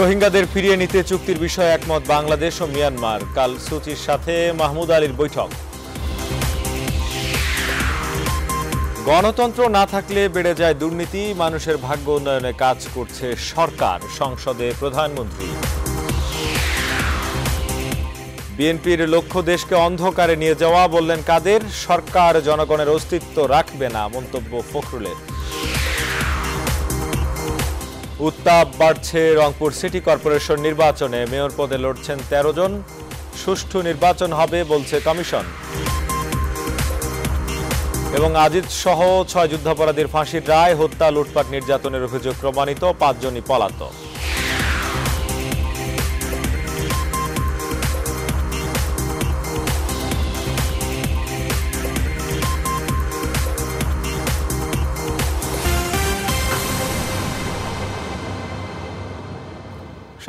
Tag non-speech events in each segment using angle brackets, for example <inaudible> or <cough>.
রোহিঙ্গাদের ফিরিয়ে নিতে চুক্তির বিষয়ে একমত বাংলাদেশ ও মিয়ানমার কাল সুচির সাথে মাহমুদ আলীর বৈঠক গণতন্ত্র না থাকলে বেড়ে যায় দুর্নীতি মানুষের ভাগ্য উন্নয়নে কাজ করছে সরকার সংসদে প্রধানমন্ত্রী বিএনপির লক্ষ্য দেশকে অন্ধকারে নিয়ে যাওয়া বললেন কাদের সরকার জনগণের অস্তিত্ব রাখবে না মন্তব্য ফখরুলের উত্তাপ বাড়ছে রংপুর সিটি কর্পোরেশন নির্বাচনে মেয়র পদে লড়ছেন ১৩ জন সুষ্ঠু নির্বাচন হবে বলছে কমিশন এবং আজিত সহ ছয় যুদ্ধাপরাধীর ফাঁসির রায় হত্যা লুটপাট নির্যাতনের অভিযোগ প্রমাণিত পাঁচজনই পলাতক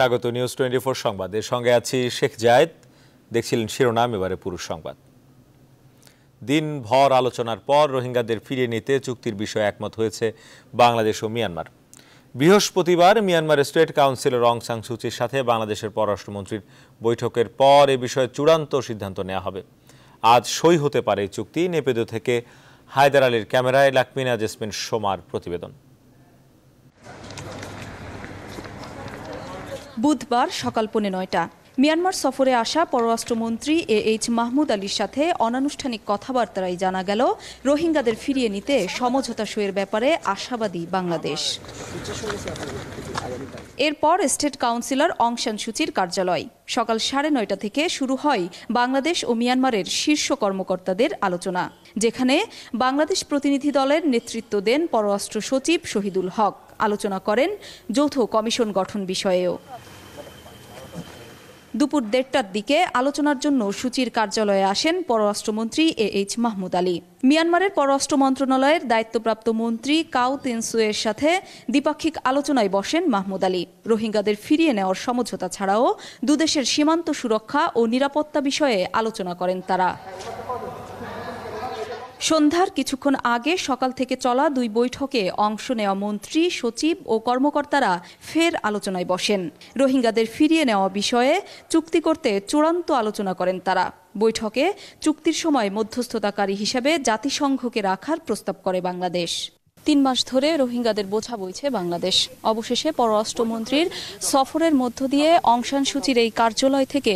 স্বাগত নিউজ টোয়েন্টি ফোর সংবাদের সঙ্গে আছি শেখ জায়েদ দেখছিলেন শিরোনাম এবারে পুরুষ সংবাদ দিনভর আলোচনার পর রোহিঙ্গাদের ফিরিয়ে নিতে চুক্তির বিষয়ে একমত হয়েছে বাংলাদেশ ও মিয়ানমার বৃহস্পতিবার মিয়ানমারের স্টেট কাউন্সিলর অং সুচির সাথে বাংলাদেশের পররাষ্ট্রমন্ত্রীর বৈঠকের পর এ বিষয়ে চূড়ান্ত সিদ্ধান্ত নেওয়া হবে আজ সই হতে পারে চুক্তি নেপেদ থেকে হায়দার আলীর ক্যামেরায় লাকমিনা জেসমিন সোমার প্রতিবেদন বুধবার সকাল পৌনে নয়টা মিয়ানমার সফরে আসা পররাষ্ট্রমন্ত্রী এ এইচ মাহমুদ আলীর সাথে অনানুষ্ঠানিক কথাবার্তায় জানা গেল রোহিঙ্গাদের ফিরিয়ে নিতে সমঝোতা সইয়ের ব্যাপারে আশাবাদী বাংলাদেশ এরপর স্টেট কাউন্সিলর অংশান সূচির কার্যালয় সকাল সাড়ে নয়টা থেকে শুরু হয় বাংলাদেশ ও মিয়ানমারের শীর্ষ কর্মকর্তাদের আলোচনা যেখানে বাংলাদেশ প্রতিনিধি দলের নেতৃত্ব দেন পররাষ্ট্র সচিব শহীদুল হক আলোচনা করেন যৌথ কমিশন গঠন বিষয়েও দুপুর দেড়টার দিকে আলোচনার জন্য সূচির কার্যালয়ে আসেন পররাষ্ট্রমন্ত্রী এ এইচ মাহমুদ আলী মিয়ানমারের পররাষ্ট্র মন্ত্রণালয়ের দায়িত্বপ্রাপ্ত মন্ত্রী কাউ তেনসুয়ের সাথে দ্বিপাক্ষিক আলোচনায় বসেন মাহমুদ আলী রোহিঙ্গাদের ফিরিয়ে নেওয়ার সমঝোতা ছাড়াও দুদেশের সীমান্ত সুরক্ষা ও নিরাপত্তা বিষয়ে আলোচনা করেন তারা সন্ধ্যার কিছুক্ষণ আগে সকাল থেকে চলা দুই বৈঠকে অংশ নেওয়া মন্ত্রী সচিব ও কর্মকর্তারা ফের আলোচনায় বসেন রোহিঙ্গাদের ফিরিয়ে নেওয়া বিষয়ে চুক্তি করতে চূড়ান্ত আলোচনা করেন তারা বৈঠকে চুক্তির সময় মধ্যস্থতাকারী হিসেবে জাতিসংঘকে রাখার প্রস্তাব করে বাংলাদেশ তিন মাস ধরে রোহিঙ্গাদের বোঝা বইছে বাংলাদেশ অবশেষে পররাষ্ট্রমন্ত্রীর সফরের মধ্য দিয়ে অংশান সূচির এই কার্যালয় থেকে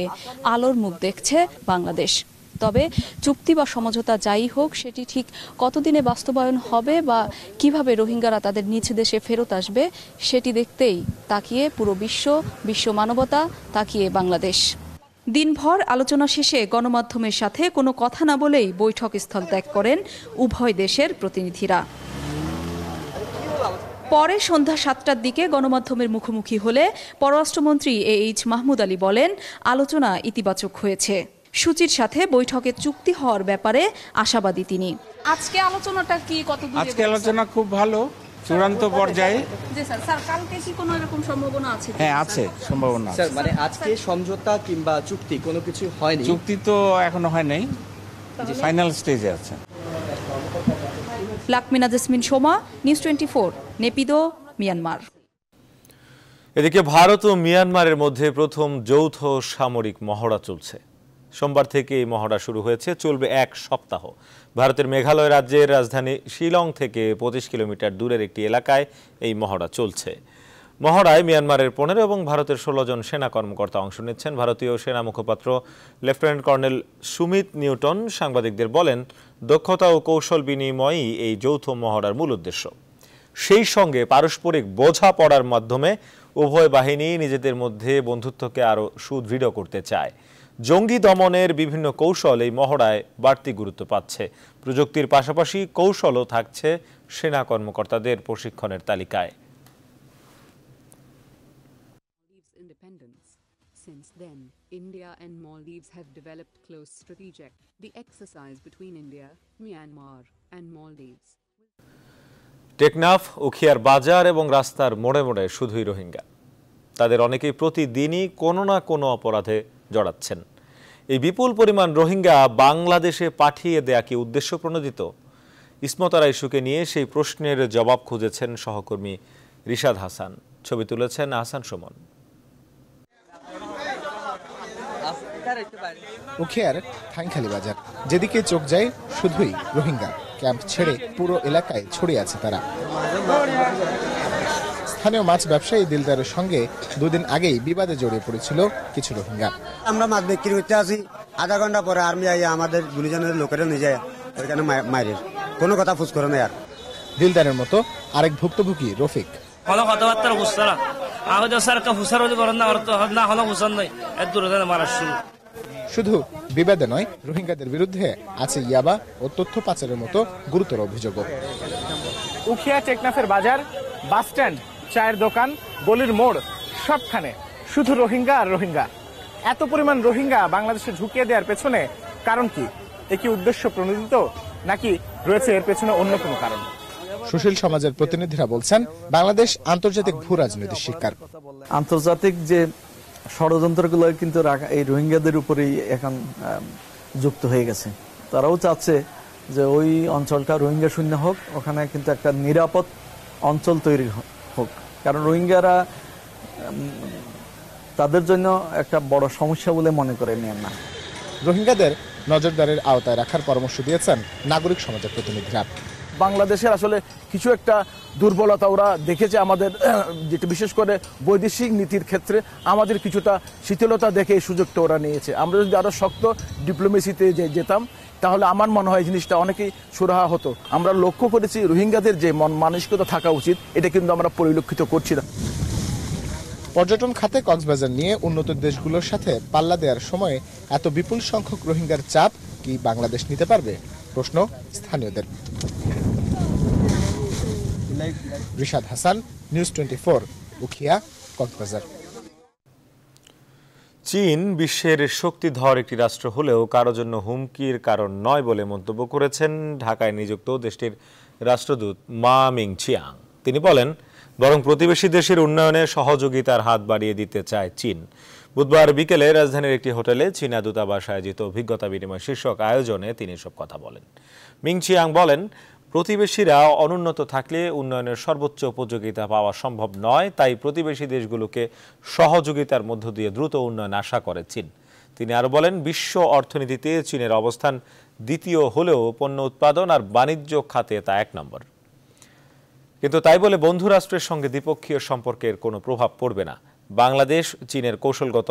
আলোর মুখ দেখছে বাংলাদেশ তবে চুক্তি বা সমঝোতা যাই হোক সেটি ঠিক কতদিনে বাস্তবায়ন হবে বা কিভাবে রোহিঙ্গারা তাদের নিজ দেশে ফেরত আসবে সেটি দেখতেই তাকিয়ে পুরো বিশ্ব বিশ্ব মানবতা তাকিয়ে বাংলাদেশ দিনভর আলোচনা শেষে গণমাধ্যমের সাথে কোনো কথা না বলেই বৈঠক স্থল ত্যাগ করেন উভয় দেশের প্রতিনিধিরা পরে সন্ধ্যা সাতটার দিকে গণমাধ্যমের মুখোমুখি হলে পররাষ্ট্রমন্ত্রী এ এইচ মাহমুদ আলী বলেন আলোচনা ইতিবাচক হয়েছে সূচির সাথে বৈঠকে চুক্তি হওয়ার ব্যাপারে আশাবাদী তিনি আজকে আলোচনাটা কি কত আজকে আলোচনা খুব ভালো চূড়ান্ত পর্যায়ে হ্যাঁ আছে সম্ভাবনা মানে আজকে সমঝোতা কিংবা চুক্তি কোনো কিছু হয়নি চুক্তি তো এখনো হয় নাই ফাইনাল স্টেজে আছে Lakmina Jesmin Soma news twenty four Naypyidaw Myanmar এদিকে ভারত ও মিয়ানমারের মধ্যে প্রথম যৌথ সামরিক মহড়া চলছে সোমবার থেকে এই মহড়া শুরু হয়েছে চলবে এক সপ্তাহ ভারতের মেঘালয় রাজ্যের রাজধানী শিলং থেকে পঁচিশ কিলোমিটার দূরের একটি এলাকায় এই মহড়া চলছে মহড়ায় মিয়ানমারের পনেরো এবং ভারতের ষোলো জন সেনা কর্মকর্তা অংশ নিচ্ছেন ভারতীয় সেনা মুখপাত্র লেফটেন্যান্ট কর্নেল সুমিত নিউটন সাংবাদিকদের বলেন দক্ষতা ও কৌশল বিনিময়ই এই যৌথ মহড়ার মূল উদ্দেশ্য সেই সঙ্গে পারস্পরিক বোঝা পড়ার মাধ্যমে উভয় বাহিনী নিজেদের মধ্যে বন্ধুত্বকে আরও সুদৃঢ় করতে চায় জঙ্গি দমনের বিভিন্ন কৌশল এই মহড়ায় বাড়তি গুরুত্ব পাচ্ছে প্রযুক্তির পাশাপাশি কৌশলও থাকছে সেনা কর্মকর্তাদের প্রশিক্ষণের তালিকায় Since then, India and Maldives have developed close strategic, the exercise between India, Myanmar and Maldives. Teknaf, Ukhiyar Bajar বাজার এবং mode mode shudhui Rohingya. Tadir তাদের অনেকেই dini kono na kono অপরাধে জড়াচ্ছেন এই বিপুল পরিমাণ রোহিঙ্গা বাংলাদেশে পাঠিয়ে দেয়া কি উদ্দেশ্য প্রণোদিত ইসমতারা ইস্যুকে নিয়ে সেই প্রশ্নের জবাব খুঁজেছেন সহকর্মী রিশাদ হাসান ছবি তুলেছেন হাসান সুমন উখিয়ার থাংখালি বাজার যেদিকে চোখ যায় শুধুই রোহিঙ্গা ক্যাম্প ছেড়ে পুরো এলাকায় ছড়িয়ে আছে তারা স্থানীয় মাছ ব্যবসায়ী দিলদারের সঙ্গে দুদিন আগেই বিবাদে জড়িয়ে পড়েছিল কিছু রোহিঙ্গা আমরা মাছ বিক্রি করতে আসি আধা ঘন্টা পরে আর্মি আইয়া আমাদের গুলিজনের লোকেরা নিয়ে যায় ওইখানে মায়ের কোনো কথা ফুস করে না আর দিলদারের মতো আরেক ভুক্তভোগী রফিক হলো কথাবার্তার হুসারা স্যার সরকার হুসার হলে করেন না না হলো হুসার নাই এত দূরে মারার শুরু শুধু বিবাদে নয় রোহিঙ্গাদের বিরুদ্ধে আছে ইয়াবা ও তথ্য পাচারের মতো গুরুতর অভিযোগও উখিয়া টেকনাফের বাজার বাস স্ট্যান্ড চায়ের দোকান গলির মোড় সবখানে শুধু রোহিঙ্গা আর রোহিঙ্গা এত পরিমাণ রোহিঙ্গা বাংলাদেশে ঢুকিয়ে দেওয়ার পেছনে কারণ কি একই উদ্দেশ্য প্রণোদিত নাকি রয়েছে এর পেছনে অন্য কোনো কারণ সুশীল সমাজের প্রতিনিধিরা বলছেন বাংলাদেশ আন্তর্জাতিক ভূ রাজনৈতিক শিকার আন্তর্জাতিক যে ষড়যন্ত্রগুলো কিন্তু এই রোহিঙ্গাদের উপরেই এখন যুক্ত হয়ে গেছে তারাও চাচ্ছে যে ওই অঞ্চলটা রোহিঙ্গা শূন্য হোক ওখানে কিন্তু একটা নিরাপদ অঞ্চল তৈরি হোক হোক কারণ রোহিঙ্গারা তাদের জন্য একটা বড় সমস্যা বলে মনে করে মিয়ানমার রোহিঙ্গাদের নজরদারির আওতায় রাখার পরামর্শ দিয়েছেন নাগরিক সমাজের প্রতিনিধিরা বাংলাদেশের আসলে কিছু একটা দুর্বলতা ওরা দেখেছে আমাদের <clears throat> যেটা বিশেষ করে বৈদেশিক নীতির ক্ষেত্রে আমাদের কিছুটা শিথিলতা দেখে এই সুযোগটা ওরা নিয়েছে আমরা যদি আরও শক্ত ডিপ্লোমেসিতে যে যেতাম তাহলে আমার মনে হয় জিনিসটা অনেকেই সুরাহা হতো আমরা লক্ষ্য করেছি রোহিঙ্গাদের যে মন মানসিকতা থাকা উচিত এটা কিন্তু আমরা পরিলক্ষিত করছি না পর্যটন খাতে কক্সবাজার নিয়ে উন্নত দেশগুলোর সাথে পাল্লা দেওয়ার সময়ে এত বিপুল সংখ্যক রোহিঙ্গার চাপ কি বাংলাদেশ নিতে পারবে প্রশ্ন স্থানীয়দের Rishad Hasan news twenty four Ukhiya Cox's Bazar চীন বিশ্বের শক্তিধর একটি রাষ্ট্র হলেও কারো জন্য হুমকির কারণ নয় বলে মন্তব্য করেছেন ঢাকায় নিযুক্ত দেশটির রাষ্ট্রদূত মা মিং চিয়াং তিনি বলেন বরং প্রতিবেশী দেশের উন্নয়নে সহযোগিতার হাত বাড়িয়ে দিতে চায় চীন বুধবার বিকেলে রাজধানীর একটি হোটেলে চীনা দূতাবাস আয়োজিত অভিজ্ঞতা বিনিময় শীর্ষক আয়োজনে তিনি সব কথা বলেন মিং চিয়াং বলেন প্রতিবেশীরা অনুন্নত থাকলে উন্নয়নের সর্বোচ্চ উপযোগিতা পাওয়া সম্ভব নয় তাই প্রতিবেশী দেশগুলোকে সহযোগিতার মধ্য দিয়ে দ্রুত উন্নয়ন আশা করে চীন তিনি আরও বলেন বিশ্ব অর্থনীতিতে চীনের অবস্থান দ্বিতীয় হলেও পণ্য উৎপাদন আর বাণিজ্য খাতে তা এক নম্বর কিন্তু তাই বলে বন্ধুরাষ্ট্রের সঙ্গে দ্বিপক্ষীয় সম্পর্কের কোনো প্রভাব পড়বে না বাংলাদেশ চীনের কৌশলগত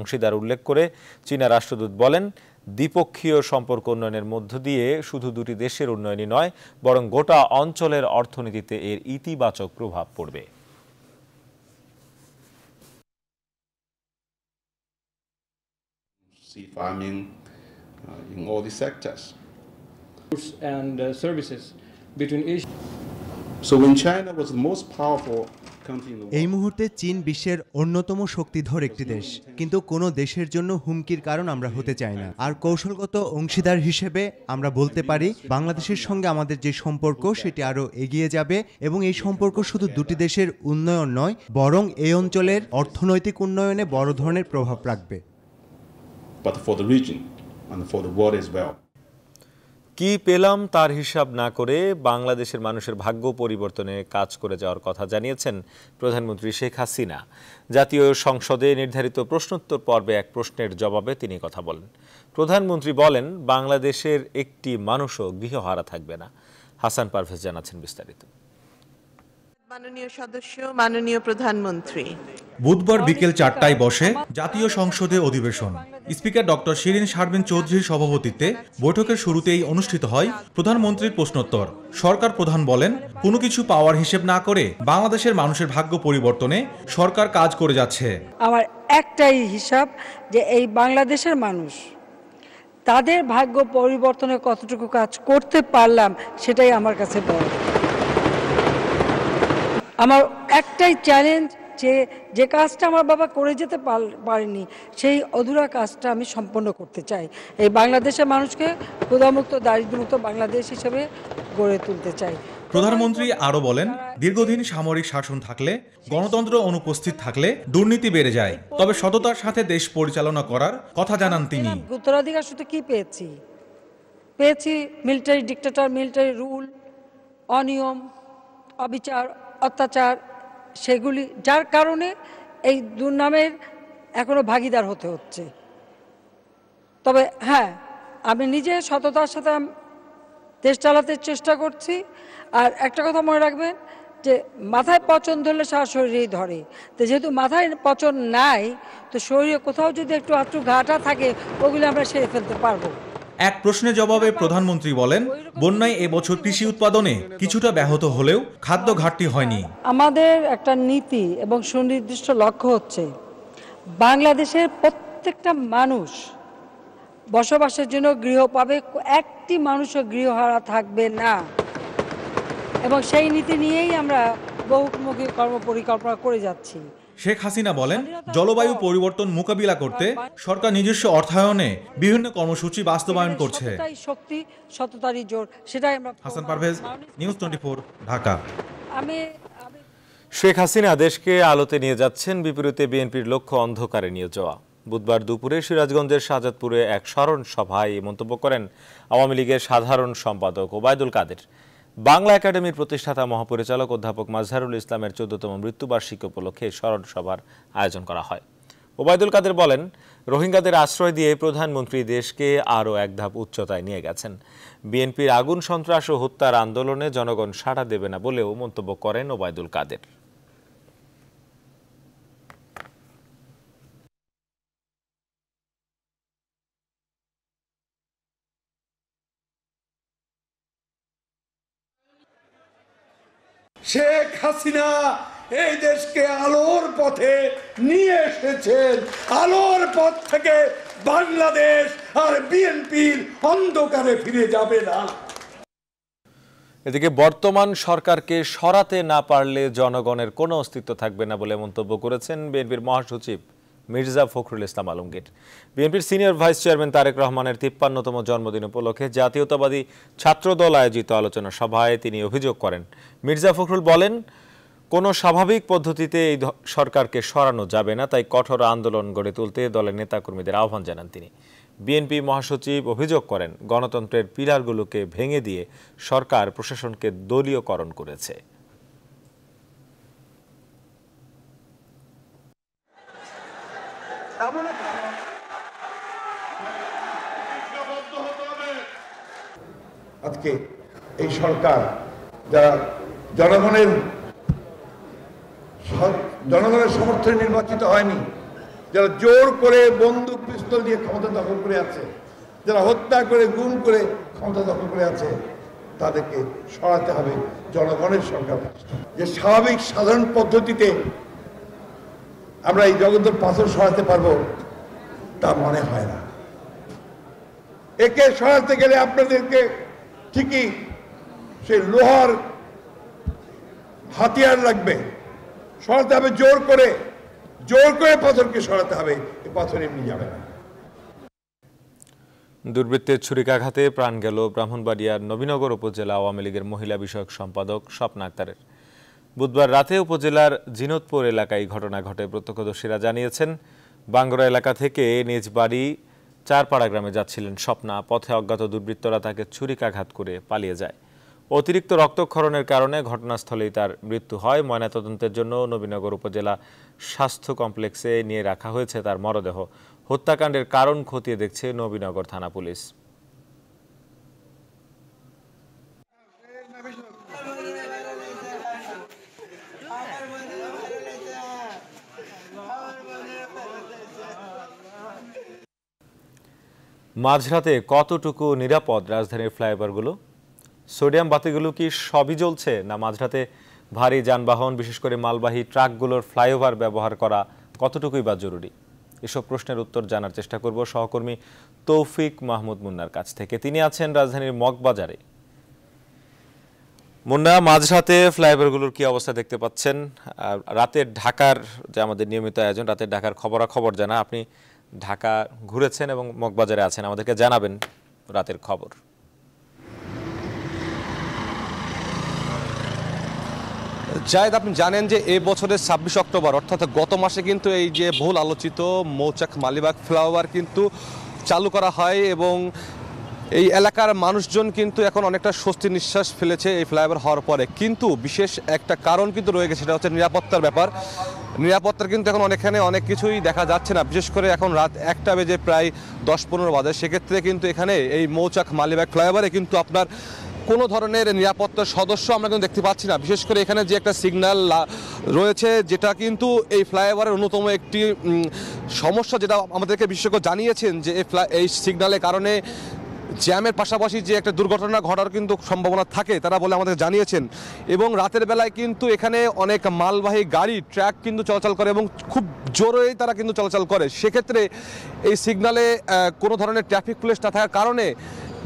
অংশীদার উল্লেখ করে চীনা রাষ্ট্রদূত বলেন দ্বিপক্ষীয় সম্পর্ক উন্নয়নের মধ্য দিয়ে শুধু দুটি দেশের উন্নয়নই নয় বরং গোটা অঞ্চলের অর্থনীতিতে এর ইতিবাচক প্রভাব পড়বে uh, uh, So when China was the most powerful এই মুহূর্তে চীন বিশ্বের অন্যতম শক্তিধর একটি দেশ কিন্তু কোনো দেশের জন্য হুমকির কারণ আমরা হতে চাই না আর কৌশলগত অংশীদার হিসেবে আমরা বলতে পারি বাংলাদেশের সঙ্গে আমাদের যে সম্পর্ক সেটি আরও এগিয়ে যাবে এবং এই সম্পর্ক শুধু দুটি দেশের উন্নয়ন নয় বরং এই অঞ্চলের অর্থনৈতিক উন্নয়নে বড় ধরনের প্রভাব রাখবে but for the region and for the world as well. কি পেলাম তার হিসাব না করে বাংলাদেশের মানুষের ভাগ্য পরিবর্তনে কাজ করে যাওয়ার কথা জানিয়েছেন প্রধানমন্ত্রী শেখ হাসিনা জাতীয় সংসদে নির্ধারিত প্রশ্নোত্তর পর্বে এক প্রশ্নের জবাবে তিনি কথা বলেন প্রধানমন্ত্রী বলেন বাংলাদেশের একটি মানুষও গৃহহারা থাকবে না হাসান পারভেজ জানাচ্ছেন বিস্তারিত মাননীয় সদস্য মাননীয় প্রধানমন্ত্রী বুধবার বিকেল চারটায় বসে জাতীয় সংসদে অধিবেশন স্পিকার ডক্টর শিরিন শারবিন চৌধুরীর সভাপতিত্বে বৈঠকের শুরুতেই অনুষ্ঠিত হয় প্রধানমন্ত্রীর প্রশ্নোত্তর সরকার প্রধান বলেন কোনো কিছু পাওয়ার হিসেব না করে বাংলাদেশের মানুষের ভাগ্য পরিবর্তনে সরকার কাজ করে যাচ্ছে আমার একটাই হিসাব যে এই বাংলাদেশের মানুষ তাদের ভাগ্য পরিবর্তনে কতটুকু কাজ করতে পারলাম সেটাই আমার কাছে বড় আমার একটাই চ্যালেঞ্জ যে যে কাজটা আমার বাবা করে যেতে পারেনি সেই অধুরা কাজটা আমি সম্পন্ন করতে চাই এই বাংলাদেশের মানুষকে ক্ষুধামুক্ত দারিদ্রমুক্ত বাংলাদেশ হিসেবে গড়ে তুলতে চাই প্রধানমন্ত্রী আরও বলেন দীর্ঘদিন সামরিক শাসন থাকলে গণতন্ত্র অনুপস্থিত থাকলে দুর্নীতি বেড়ে যায় তবে সততার সাথে দেশ পরিচালনা করার কথা জানান তিনি উত্তরাধিকার শুধু কি পেয়েছি পেয়েছি মিলিটারি ডিক্টেটর মিলিটারি রুল অনিয়ম অবিচার অত্যাচার সেগুলি যার কারণে এই দুর্নামের এখনও ভাগিদার হতে হচ্ছে তবে হ্যাঁ আমি নিজে সততার সাথে দেশ চালাতে চেষ্টা করছি আর একটা কথা মনে রাখবেন যে মাথায় পচন ধরলে সারা শরীরেই ধরে তো যেহেতু মাথায় পচন নাই তো শরীরে কোথাও যদি একটু ঘা ঘাটা থাকে ওগুলো আমরা সেরে ফেলতে পারবো এক প্রশ্নের জবাবে প্রধানমন্ত্রী বলেন বন্যায় এবছর কৃষি উৎপাদনে কিছুটা ব্যাহত হলেও খাদ্য ঘাটতি হয়নি আমাদের একটা নীতি এবং সুনির্দিষ্ট লক্ষ্য হচ্ছে বাংলাদেশের প্রত্যেকটা মানুষ বসবাসের জন্য গৃহ পাবে একটি মানুষও গৃহহারা থাকবে না এবং সেই নীতি নিয়েই আমরা বহুমুখী কর্ম পরিকল্পনা করে যাচ্ছি শেখ হাসিনা বলেন জলবায়ু পরিবর্তন মোকাবিলা করতে সরকার নিজস্ব অর্থায়নে বিভিন্ন কর্মসূচি বাস্তবায়ন করছে হাসান পারভেজ নিউজ টোয়েন্টি ঢাকা শেখ হাসিনা দেশকে আলোতে নিয়ে যাচ্ছেন বিপরীতে বিএনপির লক্ষ্য অন্ধকারে নিয়ে যাওয়া বুধবার দুপুরে সিরাজগঞ্জের সাজাদপুরে এক স্মরণ সভায় মন্তব্য করেন আওয়ামী লীগের সাধারণ সম্পাদক ওবায়দুল কাদের বাংলা একাডেমির প্রতিষ্ঠাতা মহাপরিচালক অধ্যাপক মাজহারুল ইসলামের চোদ্দতম মৃত্যুবার্ষিকী উপলক্ষে স্মরণ সভার আয়োজন করা হয় ওবায়দুল কাদের বলেন রোহিঙ্গাদের আশ্রয় দিয়ে প্রধানমন্ত্রী দেশকে আরও এক ধাপ উচ্চতায় নিয়ে গেছেন বিএনপির আগুন সন্ত্রাস ও হত্যার আন্দোলনে জনগণ সাড়া দেবে না বলেও মন্তব্য করেন ওবায়দুল কাদের শেখ হাসিনা এই দেশকে আলোর পথে নিয়ে এসেছেন আলোর পথ থেকে বাংলাদেশ আর বিএনপির অন্ধকারে ফিরে যাবে না এদিকে বর্তমান সরকারকে সরাতে না পারলে জনগণের কোনো অস্তিত্ব থাকবে না বলে মন্তব্য করেছেন বিএনপির মহাসচিব মির্জা ফখরুল ইসলাম আলমগীর বিএনপির সিনিয়র ভাইস চেয়ারম্যান তারেক রহমানের তিপ্পান্নতম জন্মদিন উপলক্ষে জাতীয়তাবাদী ছাত্রদল আয়োজিত আলোচনা সভায় তিনি অভিযোগ করেন মির্জা ফখরুল বলেন কোনো স্বাভাবিক পদ্ধতিতে এই সরকারকে সরানো যাবে না তাই কঠোর আন্দোলন গড়ে তুলতে দলের নেতাকর্মীদের আহ্বান জানান তিনি বিএনপি মহাসচিব অভিযোগ করেন গণতন্ত্রের পিলারগুলোকে ভেঙে দিয়ে সরকার প্রশাসনকে দলীয়করণ করেছে আজকে এই সরকার যারা জনগণের জনগণের সমর্থনে নির্বাচিত হয়নি যারা জোর করে বন্দুক পিস্তল দিয়ে ক্ষমতা দখল করে আছে যারা হত্যা করে গুম করে ক্ষমতা দখল করে আছে তাদেরকে সরাতে হবে জনগণের সরকার যে স্বাভাবিক সাধারণ পদ্ধতিতে আমরা এই জগতের পাথর সরাতে পারবো তা মনে হয় না একে সরাতে গেলে আপনাদেরকে ঠিকই সে লোহার হাতিয়ার লাগবে সরাতে হবে জোর করে জোর করে পাথরকে সরাতে হবে পাথর এমনি যাবে না দুর্বৃত্তের ছুরিকাঘাতে প্রাণ গেল ব্রাহ্মণবাড়িয়ার নবীনগর উপজেলা আওয়ামী লীগের মহিলা বিষয়ক সম্পাদক স্বপ্না আক্তারের বুধবার রাতে উপজেলার জিনতপুর এলাকায় ঘটনা ঘটে প্রত্যক্ষদর্শীরা জানিয়েছেন বাঙ্গরা এলাকা থেকে নিজ বাড়ি চারপাড়া গ্রামে যাচ্ছিলেন স্বপ্না পথে অজ্ঞাত দুর্বৃত্তরা তাকে ছুরিকাঘাত করে পালিয়ে যায় অতিরিক্ত রক্তক্ষরণের কারণে ঘটনাস্থলেই তার মৃত্যু হয় ময়নাতদন্তের জন্য নবীনগর উপজেলা স্বাস্থ্য কমপ্লেক্সে নিয়ে রাখা হয়েছে তার মরদেহ হত্যাকাণ্ডের কারণ খতিয়ে দেখছে নবীনগর থানা পুলিশ মাঝরাতে কতটুকু নিরাপদ রাজধানীর ফ্লাইওভারগুলো সোডিয়াম বাতিগুলো কি সবই জ্বলছে না মাঝরাতে ভারী যানবাহন বিশেষ করে মালবাহী ট্রাকগুলোর ফ্লাইওভার ব্যবহার করা কতটুকুই বা জরুরি এসব প্রশ্নের উত্তর জানার চেষ্টা করব সহকর্মী তৌফিক মাহমুদ মুন্নার কাছ থেকে তিনি আছেন রাজধানীর মগবাজারে মুন্না মাঝরাতে ফ্লাইওভারগুলোর কি অবস্থা দেখতে পাচ্ছেন রাতের ঢাকার যে আমাদের নিয়মিত আয়োজন রাতের ঢাকার খবরাখবর জানা আপনি ঢাকা ঘুরেছেন এবং মগবাজারে আছেন আমাদেরকে জানাবেন রাতের খবর জায়দ আপনি জানেন যে এ বছরের ছাব্বিশ অক্টোবর অর্থাৎ গত মাসে কিন্তু এই যে বহুল আলোচিত মৌচাক মালিবাগ ফ্লাওয়ার কিন্তু চালু করা হয় এবং এই এলাকার মানুষজন কিন্তু এখন অনেকটা স্বস্তি নিঃশ্বাস ফেলেছে এই ফ্লাইওভার হওয়ার পরে কিন্তু বিশেষ একটা কারণ কিন্তু রয়ে গেছে সেটা হচ্ছে নিরাপত্তার ব্যাপার নিরাপত্তার কিন্তু এখন অনেকখানে অনেক কিছুই দেখা যাচ্ছে না বিশেষ করে এখন রাত একটা বেজে প্রায় দশ পনেরো বাজে সেক্ষেত্রে কিন্তু এখানে এই মৌচাক মালিবাগ ফ্লাইওভারে কিন্তু আপনার কোনো ধরনের নিরাপত্তার সদস্য আমরা কিন্তু দেখতে পাচ্ছি না বিশেষ করে এখানে যে একটা সিগন্যাল রয়েছে যেটা কিন্তু এই ফ্লাইওভারের অন্যতম একটি সমস্যা যেটা আমাদেরকে বিশেষজ্ঞ জানিয়েছেন যে এই ফ্লাই এই সিগন্যালের কারণে জ্যামের পাশাপাশি যে একটা দুর্ঘটনা ঘটার কিন্তু সম্ভাবনা থাকে তারা বলে আমাদের জানিয়েছেন এবং রাতের বেলায় কিন্তু এখানে অনেক মালবাহী গাড়ি ট্র্যাক কিন্তু চলাচল করে এবং খুব জোরেই তারা কিন্তু চলাচল করে সেক্ষেত্রে এই সিগনালে কোনো ধরনের ট্রাফিক পুলিশ না থাকার কারণে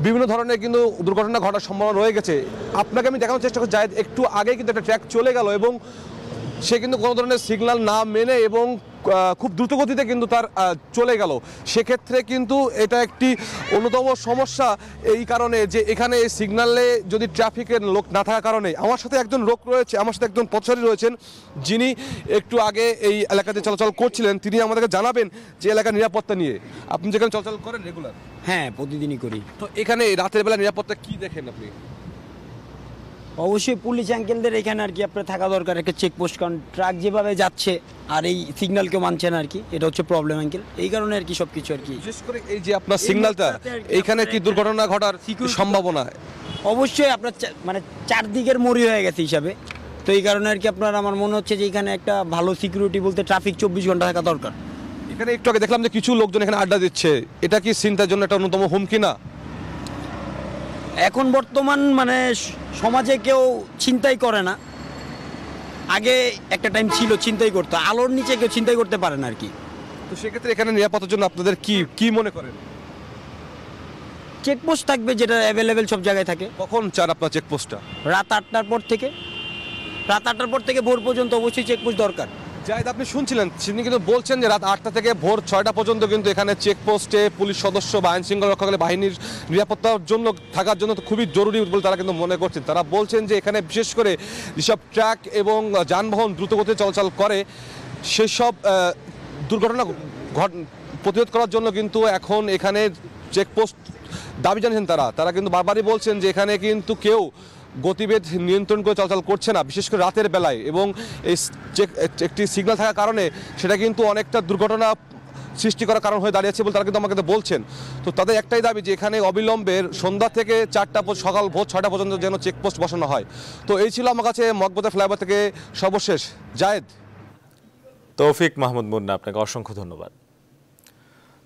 বিভিন্ন ধরনের কিন্তু দুর্ঘটনা ঘটার সম্ভাবনা রয়ে গেছে আপনাকে আমি দেখানোর চেষ্টা করছি যায় একটু আগে কিন্তু একটা ট্র্যাক চলে গেল এবং সে কিন্তু কোনো ধরনের সিগনাল না মেনে এবং খুব দ্রুতগতিতে কিন্তু তার চলে গেল সেক্ষেত্রে কিন্তু এটা একটি অন্যতম সমস্যা এই কারণে যে এখানে সিগনালে যদি ট্রাফিকের লোক না থাকার কারণে আমার সাথে একজন লোক রয়েছে আমার সাথে একজন পথচারী রয়েছেন যিনি একটু আগে এই এলাকাতে চলাচল করছিলেন তিনি আমাদেরকে জানাবেন যে এলাকার নিরাপত্তা নিয়ে আপনি যেখানে চলাচল করেন রেগুলার হ্যাঁ প্রতিদিনই করি তো এখানে রাতের বেলা নিরাপত্তা কি দেখেন আপনি অবশ্যই পুলিশ অ্যাঙ্কেলদের এখানে আর কি আপনার থাকা দরকার একটা চেকপোস্ট কারণ ট্রাক যেভাবে যাচ্ছে আর এই সিগন্যালকে মানছে না আর কি এটা হচ্ছে প্রবলেম অ্যাঙ্কেল এই কারণে আর কি সব কিছু আর কি বিশেষ করে এই যে আপনার সিগন্যালটা এইখানে কি দুর্ঘটনা ঘটার সম্ভাবনা অবশ্যই আপনার মানে চারদিকের মরি হয়ে গেছে হিসাবে তো এই কারণে আর কি আপনার আমার মনে হচ্ছে যে এখানে একটা ভালো সিকিউরিটি বলতে ট্রাফিক চব্বিশ ঘন্টা থাকা দরকার এখানে একটু আগে দেখলাম যে কিছু লোকজন এখানে আড্ডা দিচ্ছে এটা কি চিন্তার জন্য একটা অন্যতম হুমকি না এখন বর্তমান মানে সমাজে কেউ চিন্তাই করে না আগে একটা টাইম ছিল চিন্তাই করতো আলোর নিচে কেউ চিন্তাই করতে পারে না আর কি তো সেক্ষেত্রে এখানে নিরাপত্তার জন্য আপনাদের কি কি মনে করেন চেকপোস্ট থাকবে যেটা অ্যাভেলেবেল সব জায়গায় থাকে কখন চান আপনার চেকপোস্টটা রাত আটটার পর থেকে রাত আটটার পর থেকে ভোর পর্যন্ত অবশ্যই চেকপোস্ট দরকার জাহিদ আপনি শুনছিলেন তিনি কিন্তু বলছেন যে রাত আটটা থেকে ভোর ছয়টা পর্যন্ত কিন্তু এখানে চেকপোস্টে পুলিশ সদস্য বা আইন শৃঙ্খলা বাহিনীর নিরাপত্তার জন্য থাকার জন্য খুবই জরুরি বলে তারা কিন্তু মনে করছেন তারা বলছেন যে এখানে বিশেষ করে যেসব ট্রাক এবং যানবাহন দ্রুতগতি চলাচল করে সেসব দুর্ঘটনা প্রতিরোধ করার জন্য কিন্তু এখন এখানে চেকপোস্ট দাবি জানিয়েছেন তারা তারা কিন্তু বারবারই বলছেন যে এখানে কিন্তু কেউ গতিবেদ নিয়ন্ত্রণ করে চলাচল করছে না বিশেষ করে রাতের বেলায় এবং এই একটি সিগনাল থাকার কারণে সেটা কিন্তু অনেকটা দুর্ঘটনা সৃষ্টি করার কারণ হয়ে দাঁড়িয়েছে বলে তারা কিন্তু আমাকে বলছেন তো তাদের একটাই দাবি যে এখানে অবিলম্বে সন্ধ্যা থেকে চারটা সকাল ভোর ছটা পর্যন্ত যেন চেকপোস্ট বসানো হয় তো এই ছিল আমার কাছে মকবতা ফ্লাইওভার থেকে সর্বশেষ জায়েদ তৌফিক মাহমুদ মুন্না আপনাকে অসংখ্য ধন্যবাদ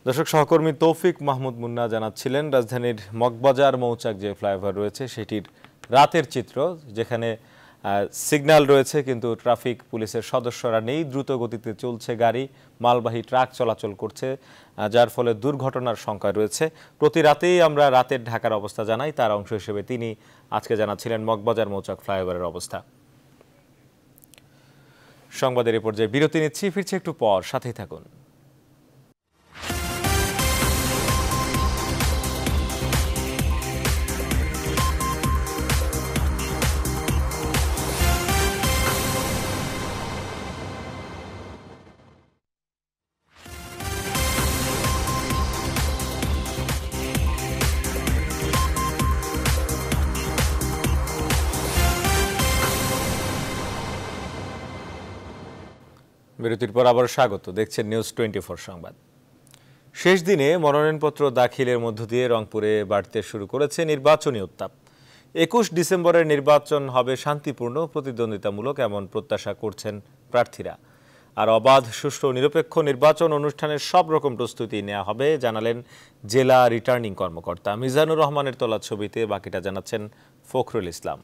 দর্শক সহকর্মী তৌফিক মাহমুদ মুন্না জানাচ্ছিলেন রাজধানীর মগবাজার মৌচাক যে ফ্লাইওভার রয়েছে সেটির রাতের চিত্র যেখানে সিগন্যাল রয়েছে কিন্তু ট্রাফিক পুলিশের সদস্যরা নেই দ্রুত গতিতে চলছে গাড়ি মালবাহী ট্রাক চলাচল করছে যার ফলে দুর্ঘটনার সংখ্যা রয়েছে প্রতি রাতেই আমরা রাতের ঢাকার অবস্থা জানাই তার অংশ হিসেবে তিনি আজকে জানাচ্ছিলেন মগবাজার মৌচক ফ্লাইওভারের অবস্থা সংবাদের এ পর্যায়ে বিরতি নিচ্ছি ফিরছে একটু পর সাথেই থাকুন বিরতির পর আবার স্বাগত দেখছেন নিউজ টোয়েন্টি সংবাদ শেষ দিনে মনোনয়নপত্র দাখিলের মধ্য দিয়ে রংপুরে বাড়তে শুরু করেছে নির্বাচনী উত্তাপ একুশ ডিসেম্বরের নির্বাচন হবে শান্তিপূর্ণ প্রতিদ্বন্দ্বিতামূলক এমন প্রত্যাশা করছেন প্রার্থীরা আর অবাধ সুষ্ঠু নিরপেক্ষ নির্বাচন অনুষ্ঠানের সব রকম প্রস্তুতি নেওয়া হবে জানালেন জেলা রিটার্নিং কর্মকর্তা মিজানুর রহমানের তোলা ছবিতে বাকিটা জানাচ্ছেন ফখরুল ইসলাম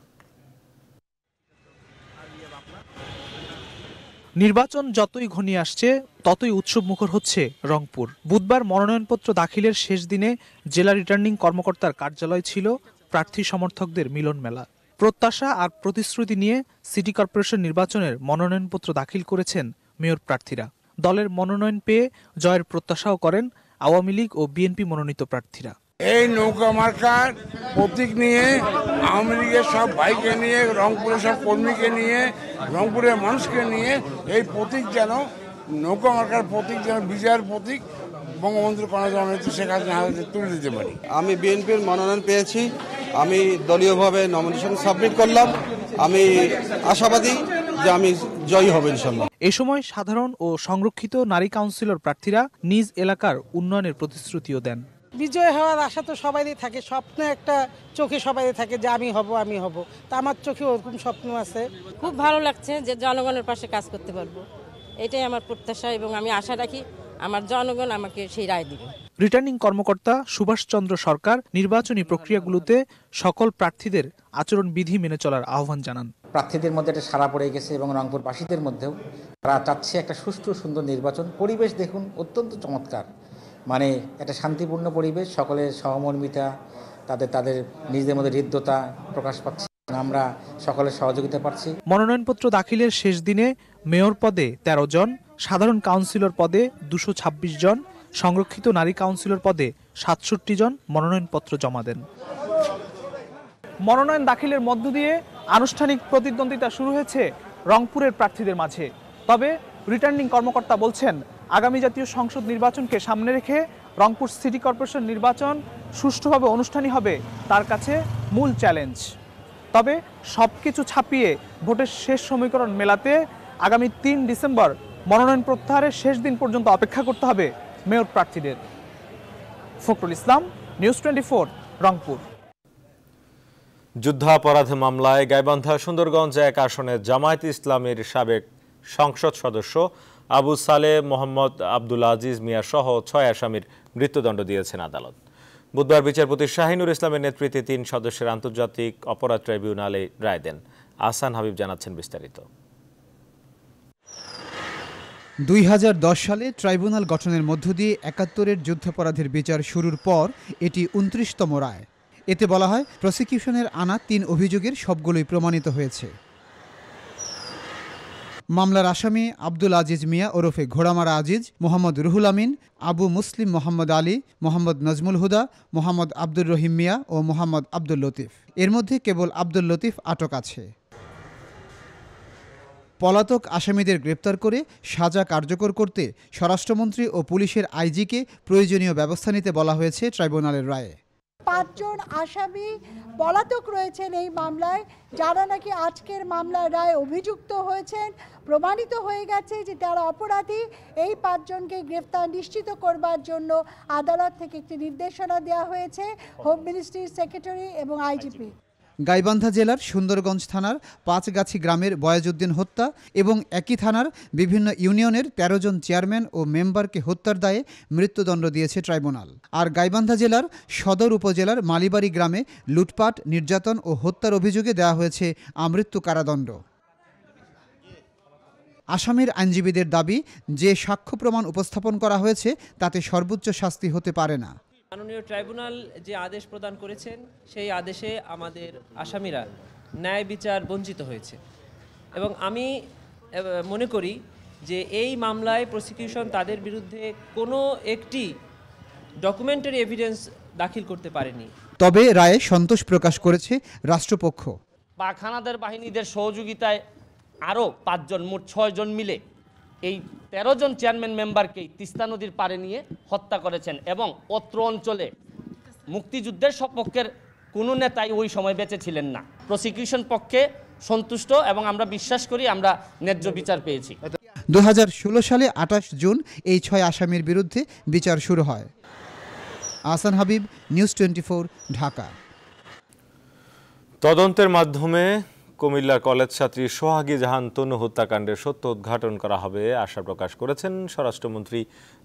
নির্বাচন যতই ঘনিয়ে আসছে ততই উৎসব মুখর হচ্ছে রংপুর বুধবার মনোনয়নপত্র দাখিলের শেষ দিনে জেলা রিটার্নিং কর্মকর্তার কার্যালয় ছিল প্রার্থী সমর্থকদের মিলন মেলা প্রত্যাশা আর প্রতিশ্রুতি নিয়ে সিটি কর্পোরেশন নির্বাচনের মনোনয়নপত্র দাখিল করেছেন মেয়র প্রার্থীরা দলের মনোনয়ন পেয়ে জয়ের প্রত্যাশাও করেন আওয়ামী লীগ ও বিএনপি মনোনীত প্রার্থীরা এই নৌকা মার্কার প্রতীক নিয়ে আওয়ামী লীগের সব ভাইকে নিয়ে রংপুরের সব কর্মীকে নিয়ে রংপুরের মানুষকে নিয়ে এই প্রতীক যেন নৌকা মার্কার প্রতীক যেন বিজয়ের প্রতীক বঙ্গবন্ধুর গণজননেত্রী শেখ হাসিনা তুলে দিতে পারি আমি বিএনপির মনোনয়ন পেয়েছি আমি দলীয়ভাবে নমিনেশন সাবমিট করলাম আমি আশাবাদী যে আমি জয়ী হব ইনশাল্লাহ এ সময় সাধারণ ও সংরক্ষিত নারী কাউন্সিলর প্রার্থীরা নিজ এলাকার উন্নয়নের প্রতিশ্রুতিও দেন বিজয় হওয়ার আশা তো সবাইই থাকে স্বপ্ন একটা চোখে সবাই থাকে যে আমি হব আমি হব তা আমার চোখে ওরকম স্বপ্ন আছে খুব ভালো লাগছে যে জনগণের পাশে কাজ করতে পারবো এটাই আমার প্রত্যাশা এবং আমি আশা রাখি আমার জনগণ আমাকে সেই রায় দিবে রিটার্নিং কর্মকর্তা সুভাষচন্দ্র সরকার নির্বাচনী প্রক্রিয়াগুলোতে সকল প্রার্থীদের আচরণ বিধি মেনে চলার আহ্বান জানান প্রার্থীদের মধ্যে একটা সারা পড়ে গেছে এবং রংপুরবাসীদের মধ্যেও তারা চাচ্ছে একটা সুষ্ঠু সুন্দর নির্বাচন পরিবেশ দেখুন অত্যন্ত চমৎকার মানে একটা শান্তিপূর্ণ পরিবেশ সকলের সহমর্মিতা তাদের তাদের নিজেদের মধ্যে হৃদ্যতা প্রকাশ পাচ্ছে আমরা সকলের সহযোগিতা পাচ্ছি মনোনয়নপত্র দাখিলের শেষ দিনে মেয়র পদে ১৩ জন সাধারণ কাউন্সিলর পদে দুশো জন সংরক্ষিত নারী কাউন্সিলর পদে সাতষট্টি জন মনোনয়নপত্র জমা দেন মনোনয়ন দাখিলের মধ্য দিয়ে আনুষ্ঠানিক প্রতিদ্বন্দ্বিতা শুরু হয়েছে রংপুরের প্রার্থীদের মাঝে তবে রিটার্নিং কর্মকর্তা বলছেন আগামী জাতীয় সংসদ নির্বাচনকে সামনে রেখে রংপুর সিটি কর্পোরেশন নির্বাচন সুষ্ঠুভাবে অনুষ্ঠানই হবে তার কাছে মূল চ্যালেঞ্জ তবে সব কিছু ছাপিয়ে ভোটের শেষ সমীকরণ মেলাতে আগামী তিন ডিসেম্বর মনোনয়ন প্রত্যাহারের শেষ দিন পর্যন্ত অপেক্ষা করতে হবে মেয়র প্রার্থীদের ফখরুল ইসলাম নিউজ টোয়েন্টি রংপুর যুদ্ধাপরাধ মামলায় গাইবান্ধা সুন্দরগঞ্জ এক আসনে জামায়াত ইসলামের সাবেক সংসদ সদস্য আবু সালে মোহাম্মদ আব্দুল আজিজ মিয়া সহ ছয় আসামির মৃত্যুদণ্ড দিয়েছেন আদালত বুধবার বিচারপতি শাহিনুর ইসলামের নেতৃত্বে তিন সদস্যের আন্তর্জাতিক অপরাধ ট্রাইব্যুনালে রায় দেন আসান হাবিব জানাচ্ছেন বিস্তারিত দুই সালে ট্রাইব্যুনাল গঠনের মধ্য দিয়ে একাত্তরের যুদ্ধাপরাধের বিচার শুরুর পর এটি উনত্রিশতম রায় এতে বলা হয় প্রসিকিউশনের আনা তিন অভিযোগের সবগুলোই প্রমাণিত হয়েছে মামলার আসামি আব্দুল আজিজ মিয়া ওরফে ঘোড়ামারা আজিজ মোহাম্মদ রুহুল আমিন আবু মুসলিম মোহাম্মদ আলী মোহাম্মদ নজমুল হুদা মোহাম্মদ আব্দুর রহিম মিয়া ও মোহাম্মদ আব্দুল লতিফ এর মধ্যে কেবল আব্দুল লতিফ আটক আছে পলাতক আসামিদের গ্রেপ্তার করে সাজা কার্যকর করতে স্বরাষ্ট্রমন্ত্রী ও পুলিশের আইজিকে প্রয়োজনীয় ব্যবস্থা নিতে বলা হয়েছে ট্রাইব্যুনালের রায়ে পাঁচজন আসামি পলাতক রয়েছেন এই মামলায় যারা নাকি আজকের মামলার রায় অভিযুক্ত হয়েছেন প্রমাণিত হয়ে গেছে যে তারা অপরাধী এই পাঁচজনকে গ্রেফতার নিশ্চিত করবার জন্য আদালত থেকে একটি নির্দেশনা দেওয়া হয়েছে হোম মিনিস্ট্রির সেক্রেটারি এবং আইজিপি গাইবান্ধা জেলার সুন্দরগঞ্জ থানার পাঁচগাছি গ্রামের বয়াজউদ্দিন হত্যা এবং একই থানার বিভিন্ন ইউনিয়নের ১৩ জন চেয়ারম্যান ও মেম্বারকে হত্যার দায়ে মৃত্যুদণ্ড দিয়েছে ট্রাইব্যুনাল আর গাইবান্ধা জেলার সদর উপজেলার মালিবাড়ি গ্রামে লুটপাট নির্যাতন ও হত্যার অভিযোগে দেওয়া হয়েছে আমৃত্যু কারাদণ্ড আসামের আইনজীবীদের দাবি যে সাক্ষ্য প্রমাণ উপস্থাপন করা হয়েছে তাতে সর্বোচ্চ শাস্তি হতে পারে না মাননীয় ট্রাইব্যুনাল যে আদেশ প্রদান করেছেন সেই আদেশে আমাদের আসামিরা ন্যায় বিচার বঞ্চিত হয়েছে এবং আমি মনে করি যে এই মামলায় প্রসিকিউশন তাদের বিরুদ্ধে কোনো একটি ডকুমেন্টারি এভিডেন্স দাখিল করতে পারেনি তবে রায়ে সন্তোষ প্রকাশ করেছে রাষ্ট্রপক্ষ পাখানাদের বাহিনীদের সহযোগিতায় আরও পাঁচজন মোট ছয়জন মিলে এই ১৩ জন চেয়ারম্যান মেম্বারকেই তিস্তা নদীর পারে নিয়ে হত্যা করেছেন এবং অত্র অঞ্চলে মুক্তিযুদ্ধের সপক্ষের কোনো নেতাই ওই সময় বেঁচে ছিলেন না প্রসিকিউশন পক্ষে সন্তুষ্ট এবং আমরা বিশ্বাস করি আমরা ন্যায্য বিচার পেয়েছি দু সালে আঠাশ জুন এই ছয় আসামির বিরুদ্ধে বিচার শুরু হয় আসান হাবিব নিউজ টোয়েন্টি ঢাকা তদন্তের মাধ্যমে কুমিল্লার কলেজ ছাত্রী সোহাগী জাহান তনু হত্যাকাণ্ডের সত্য উদ্ঘাটন করা হবে আশা প্রকাশ করেছেন স্বরাষ্ট্রমন্ত্রী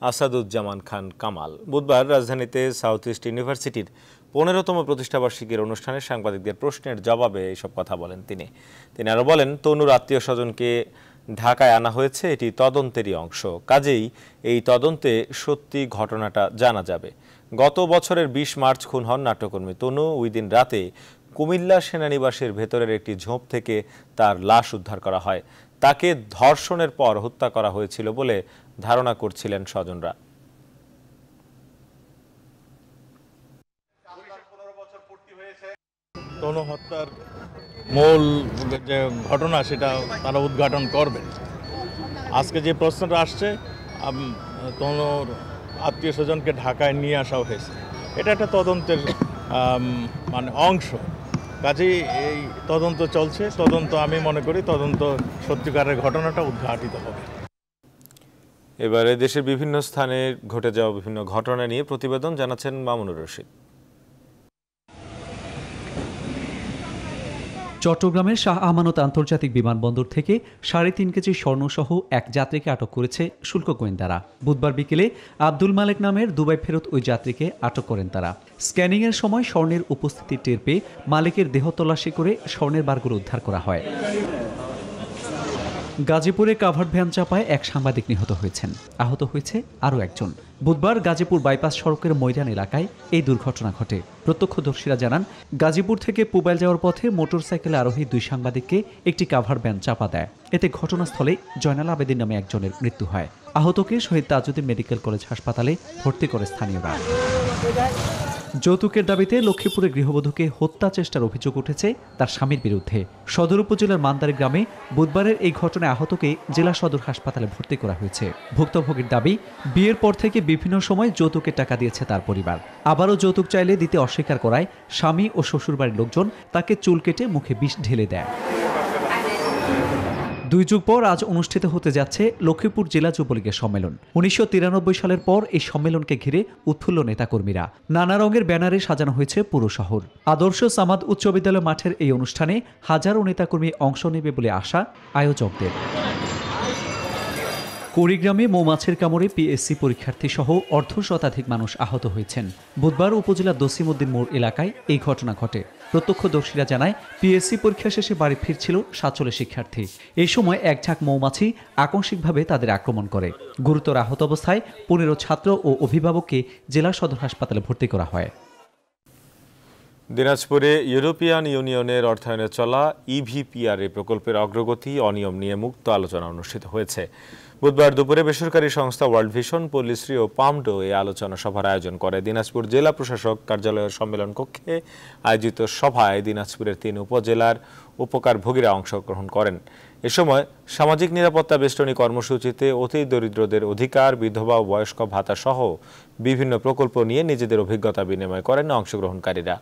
আসাদুজ্জামান খান কামাল বুধবার রাজধানীতে সাউথ ইস্ট ইউনিভার্সিটির পনেরোতম প্রতিষ্ঠাবার্ষিকীর অনুষ্ঠানে সাংবাদিকদের প্রশ্নের জবাবে এইসব কথা বলেন তিনি তিনি আরও বলেন তনুর আত্মীয় স্বজনকে ঢাকায় আনা হয়েছে এটি তদন্তেরই অংশ কাজেই এই তদন্তে সত্যি ঘটনাটা জানা যাবে গত বছরের বিশ মার্চ খুন হন নাট্যকর্মী তনু ওই দিন রাতে কুমিল্লা সেনানিবাসের ভেতরের একটি ঝোপ থেকে তার লাশ উদ্ধার করা হয় তাকে ধর্ষণের পর হত্যা করা হয়েছিল বলে ধারণা করছিলেন স্বজনরা হত্যার মূল যে ঘটনা সেটা তারা উদ্ঘাটন করবে আজকে যে প্রশ্নটা আসছে তনুর আত্মীয় স্বজনকে ঢাকায় নিয়ে আসা হয়েছে এটা একটা তদন্তের মানে অংশ কাজেই এই তদন্ত চলছে তদন্ত আমি মনে করি তদন্ত সত্যিকারের ঘটনাটা উদ্ঘাটিত হবে এবারে দেশের বিভিন্ন স্থানে ঘটে যাওয়া বিভিন্ন ঘটনা নিয়ে প্রতিবেদন জানাচ্ছেন মামুনুর রশিদ চট্টগ্রামের শাহ আমানত আন্তর্জাতিক বিমানবন্দর থেকে সাড়ে তিন কেজি স্বর্ণসহ এক যাত্রীকে আটক করেছে শুল্ক গোয়েন্দারা বুধবার বিকেলে আব্দুল মালেক নামের দুবাই ফেরত ওই যাত্রীকে আটক করেন তারা স্ক্যানিংয়ের সময় স্বর্ণের উপস্থিতি টের পেয়ে মালিকের দেহ তল্লাশি করে স্বর্ণের বারগুলো উদ্ধার করা হয় গাজীপুরে কাভার ভ্যান চাপায় এক সাংবাদিক নিহত হয়েছেন আহত হয়েছে আরও একজন বুধবার গাজীপুর বাইপাস সড়কের ময়দান এলাকায় এই দুর্ঘটনা ঘটে প্রত্যক্ষদর্শীরা জানান গাজীপুর থেকে পুবাইল যাওয়ার পথে মোটরসাইকেল আরোহী দুই সাংবাদিককে একটি কাভার ভ্যান চাপা দেয় এতে ঘটনাস্থলে জয়নাল আবেদিন নামে একজনের মৃত্যু হয় আহতকে শহীদ তাজুদ্দিন মেডিকেল কলেজ হাসপাতালে ভর্তি করে স্থানীয়রা যৌতুকের দাবিতে লক্ষ্মীপুরে গৃহবধূকে হত্যা চেষ্টার অভিযোগ উঠেছে তার স্বামীর বিরুদ্ধে সদর উপজেলার মান্দারি গ্রামে বুধবারের এই ঘটনায় আহতকে জেলা সদর হাসপাতালে ভর্তি করা হয়েছে ভুক্তভোগীর দাবি বিয়ের পর থেকে বিভিন্ন সময় যৌতুকের টাকা দিয়েছে তার পরিবার আবারও যৌতুক চাইলে দিতে অস্বীকার করায় স্বামী ও শ্বশুরবাড়ির লোকজন তাকে চুল কেটে মুখে বিষ ঢেলে দেয় দুই যুগ পর আজ অনুষ্ঠিত হতে যাচ্ছে লক্ষ্মীপুর জেলা যুবলীগের সম্মেলন উনিশশো সালের পর এই সম্মেলনকে ঘিরে উৎফুল্ল নেতাকর্মীরা নানা রঙের ব্যানারে সাজানো হয়েছে পুরো শহর আদর্শ সামাদ উচ্চ বিদ্যালয় মাঠের এই অনুষ্ঠানে হাজারো নেতাকর্মী অংশ নেবে বলে আশা আয়োজকদের কুড়িগ্রামে মৌমাছির কামড়ে পিএসসি পরীক্ষার্থী সহ অর্ধ শতাধিক মানুষ আহত হয়েছেন বুধবার উপজেলা দসিমুদ্দিন মোড় এলাকায় এই ঘটনা ঘটে প্রত্যক্ষদর্শীরা জানায় পিএসসি পরীক্ষা শেষে বাড়ি ফিরছিল সাতচল্লিশ শিক্ষার্থী এই সময় এক ঝাঁক মৌমাছি আকস্মিকভাবে তাদের আক্রমণ করে গুরুতর আহত অবস্থায় পনেরো ছাত্র ও অভিভাবককে জেলা সদর হাসপাতালে ভর্তি করা হয় দিনাজপুরে ইউরোপিয়ান ইউনিয়নের অর্থায়নে চলা ইভিপিআরএ প্রকল্পের অগ্রগতি অনিয়ম নিয়ে মুক্ত আলোচনা অনুষ্ঠিত হয়েছে বুধবার দুপুরে বেসরকারি সংস্থা ওয়ার্ল্ড ভিশন পল্লিশ্রী ও পামডো এই আলোচনা সভার আয়োজন করে দিনাজপুর জেলা প্রশাসক কার্যালয়ের সম্মেলন কক্ষে আয়োজিত সভায় দিনাজপুরের তিন উপজেলার উপকারভোগীরা অংশগ্রহণ করেন এ সময় সামাজিক নিরাপত্তা বেষ্টনী কর্মসূচিতে অতি দরিদ্রদের অধিকার বিধবা ও বয়স্ক ভাতা সহ বিভিন্ন প্রকল্প নিয়ে নিজেদের অভিজ্ঞতা বিনিময় করেন অংশগ্রহণকারীরা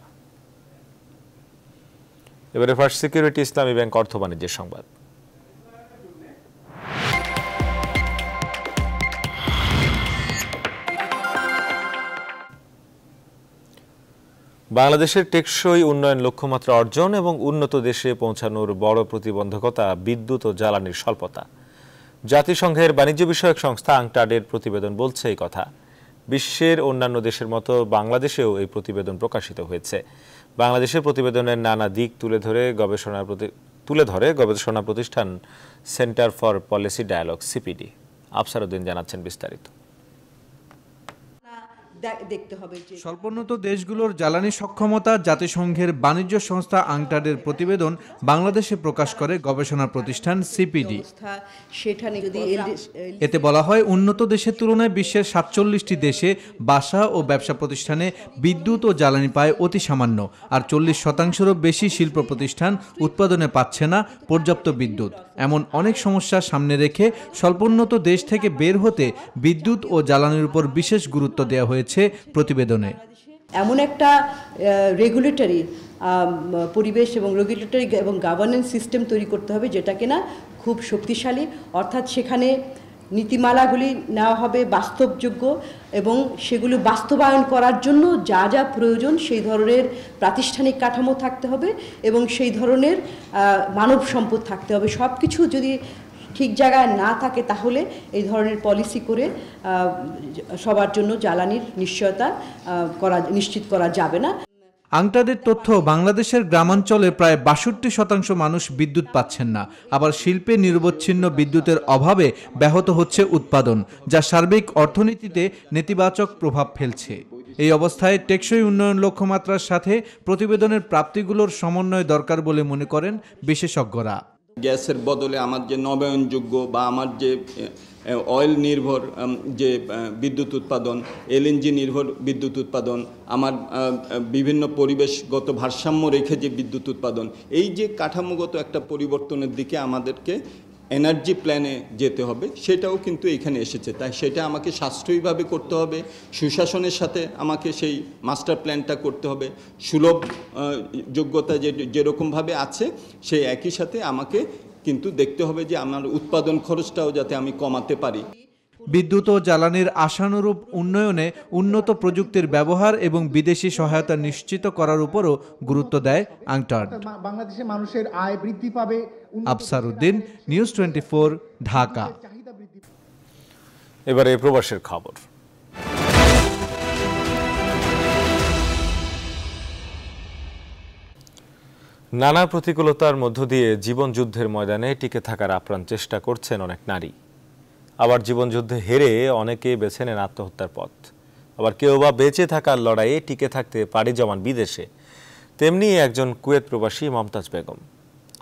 এবারে ফার্স্ট সিকিউরিটি ইসলামী ব্যাংক অর্থ বাণিজ্যের সংবাদ বাংলাদেশের টেকসই উন্নয়ন লক্ষ্যমাত্রা অর্জন এবং উন্নত দেশে পৌঁছানোর বড় প্রতিবন্ধকতা বিদ্যুৎ ও জ্বালানির স্বল্পতা জাতিসংঘের বাণিজ্য বিষয়ক সংস্থা আংটাডের প্রতিবেদন বলছে এই কথা বিশ্বের অন্যান্য দেশের মতো বাংলাদেশেও এই প্রতিবেদন প্রকাশিত হয়েছে বাংলাদেশের প্রতিবেদনের নানা দিক তুলে ধরে গবেষণা তুলে ধরে গবেষণা প্রতিষ্ঠান centre for policy dialogue CPD Afsaruddin জানাচ্ছেন বিস্তারিত দেখতে হবে স্বল্পোন্নত দেশগুলোর জ্বালানি সক্ষমতা জাতিসংঘের বাণিজ্য সংস্থা আংটাডের প্রতিবেদন বাংলাদেশে প্রকাশ করে গবেষণা প্রতিষ্ঠান সিপিডি এতে বলা হয় উন্নত দেশের তুলনায় বিশ্বের সাতচল্লিশটি দেশে বাসা ও ব্যবসা প্রতিষ্ঠানে বিদ্যুৎ ও জ্বালানি পায় অতি সামান্য আর চল্লিশ শতাংশেরও বেশি শিল্প প্রতিষ্ঠান উৎপাদনে পাচ্ছে না পর্যাপ্ত বিদ্যুৎ এমন অনেক সমস্যা সামনে রেখে স্বল্পোন্নত দেশ থেকে বের হতে বিদ্যুৎ ও জ্বালানির উপর বিশেষ গুরুত্ব দেওয়া হয়েছে হয়েছে প্রতিবেদনে এমন একটা রেগুলেটরি পরিবেশ এবং রেগুলেটরি এবং গভর্নেন্স সিস্টেম তৈরি করতে হবে যেটা কিনা খুব শক্তিশালী অর্থাৎ সেখানে নীতিমালাগুলি নেওয়া হবে বাস্তবযোগ্য এবং সেগুলো বাস্তবায়ন করার জন্য যা যা প্রয়োজন সেই ধরনের প্রাতিষ্ঠানিক কাঠামো থাকতে হবে এবং সেই ধরনের মানব সম্পদ থাকতে হবে সব কিছু যদি ঠিক জায়গায় না থাকে তাহলে এই ধরনের পলিসি করে সবার জন্য জ্বালানির নিশ্চয়তা করা নিশ্চিত করা যাবে না আংটাদের তথ্য বাংলাদেশের গ্রামাঞ্চলে প্রায় বাষট্টি শতাংশ মানুষ বিদ্যুৎ পাচ্ছেন না আবার শিল্পে নিরবচ্ছিন্ন বিদ্যুতের অভাবে ব্যাহত হচ্ছে উৎপাদন যা সার্বিক অর্থনীতিতে নেতিবাচক প্রভাব ফেলছে এই অবস্থায় টেকসই উন্নয়ন লক্ষ্যমাত্রার সাথে প্রতিবেদনের প্রাপ্তিগুলোর সমন্বয় দরকার বলে মনে করেন বিশেষজ্ঞরা গ্যাসের বদলে আমার যে নবায়নযোগ্য বা আমার যে অয়েল নির্ভর যে বিদ্যুৎ উৎপাদন এলএনজি নির্ভর বিদ্যুৎ উৎপাদন আমার বিভিন্ন পরিবেশগত ভারসাম্য রেখে যে বিদ্যুৎ উৎপাদন এই যে কাঠামোগত একটা পরিবর্তনের দিকে আমাদেরকে এনার্জি প্ল্যানে যেতে হবে সেটাও কিন্তু এখানে এসেছে তাই সেটা আমাকে সাশ্রয়ীভাবে করতে হবে সুশাসনের সাথে আমাকে সেই মাস্টার প্ল্যানটা করতে হবে সুলভ যোগ্যতা যে যেরকমভাবে আছে সেই একই সাথে আমাকে কিন্তু দেখতে হবে যে আমার উৎপাদন খরচটাও যাতে আমি কমাতে পারি বিদ্যুৎ ও জ্বালানির আশানুরূপ উন্নয়নে উন্নত প্রযুক্তির ব্যবহার এবং বিদেশি সহায়তা নিশ্চিত করার উপরও গুরুত্ব দেয় আংটার্ড বাংলাদেশে মানুষের আয় বৃদ্ধি পাবে আফসার উদ্দিন নিউজ টোয়েন্টি ঢাকা এবারে প্রবাসের খবর নানা প্রতিকূলতার মধ্য দিয়ে জীবনযুদ্ধের ময়দানে টিকে থাকার আপ্রাণ চেষ্টা করছেন অনেক নারী আবার জীবনযুদ্ধে হেরে অনেকে বেছে নেন আত্মহত্যার পথ আবার কেউ বা বেঁচে থাকার লড়াইয়ে টিকে থাকতে পারে জমান বিদেশে তেমনি একজন কুয়েত প্রবাসী মমতাজ বেগম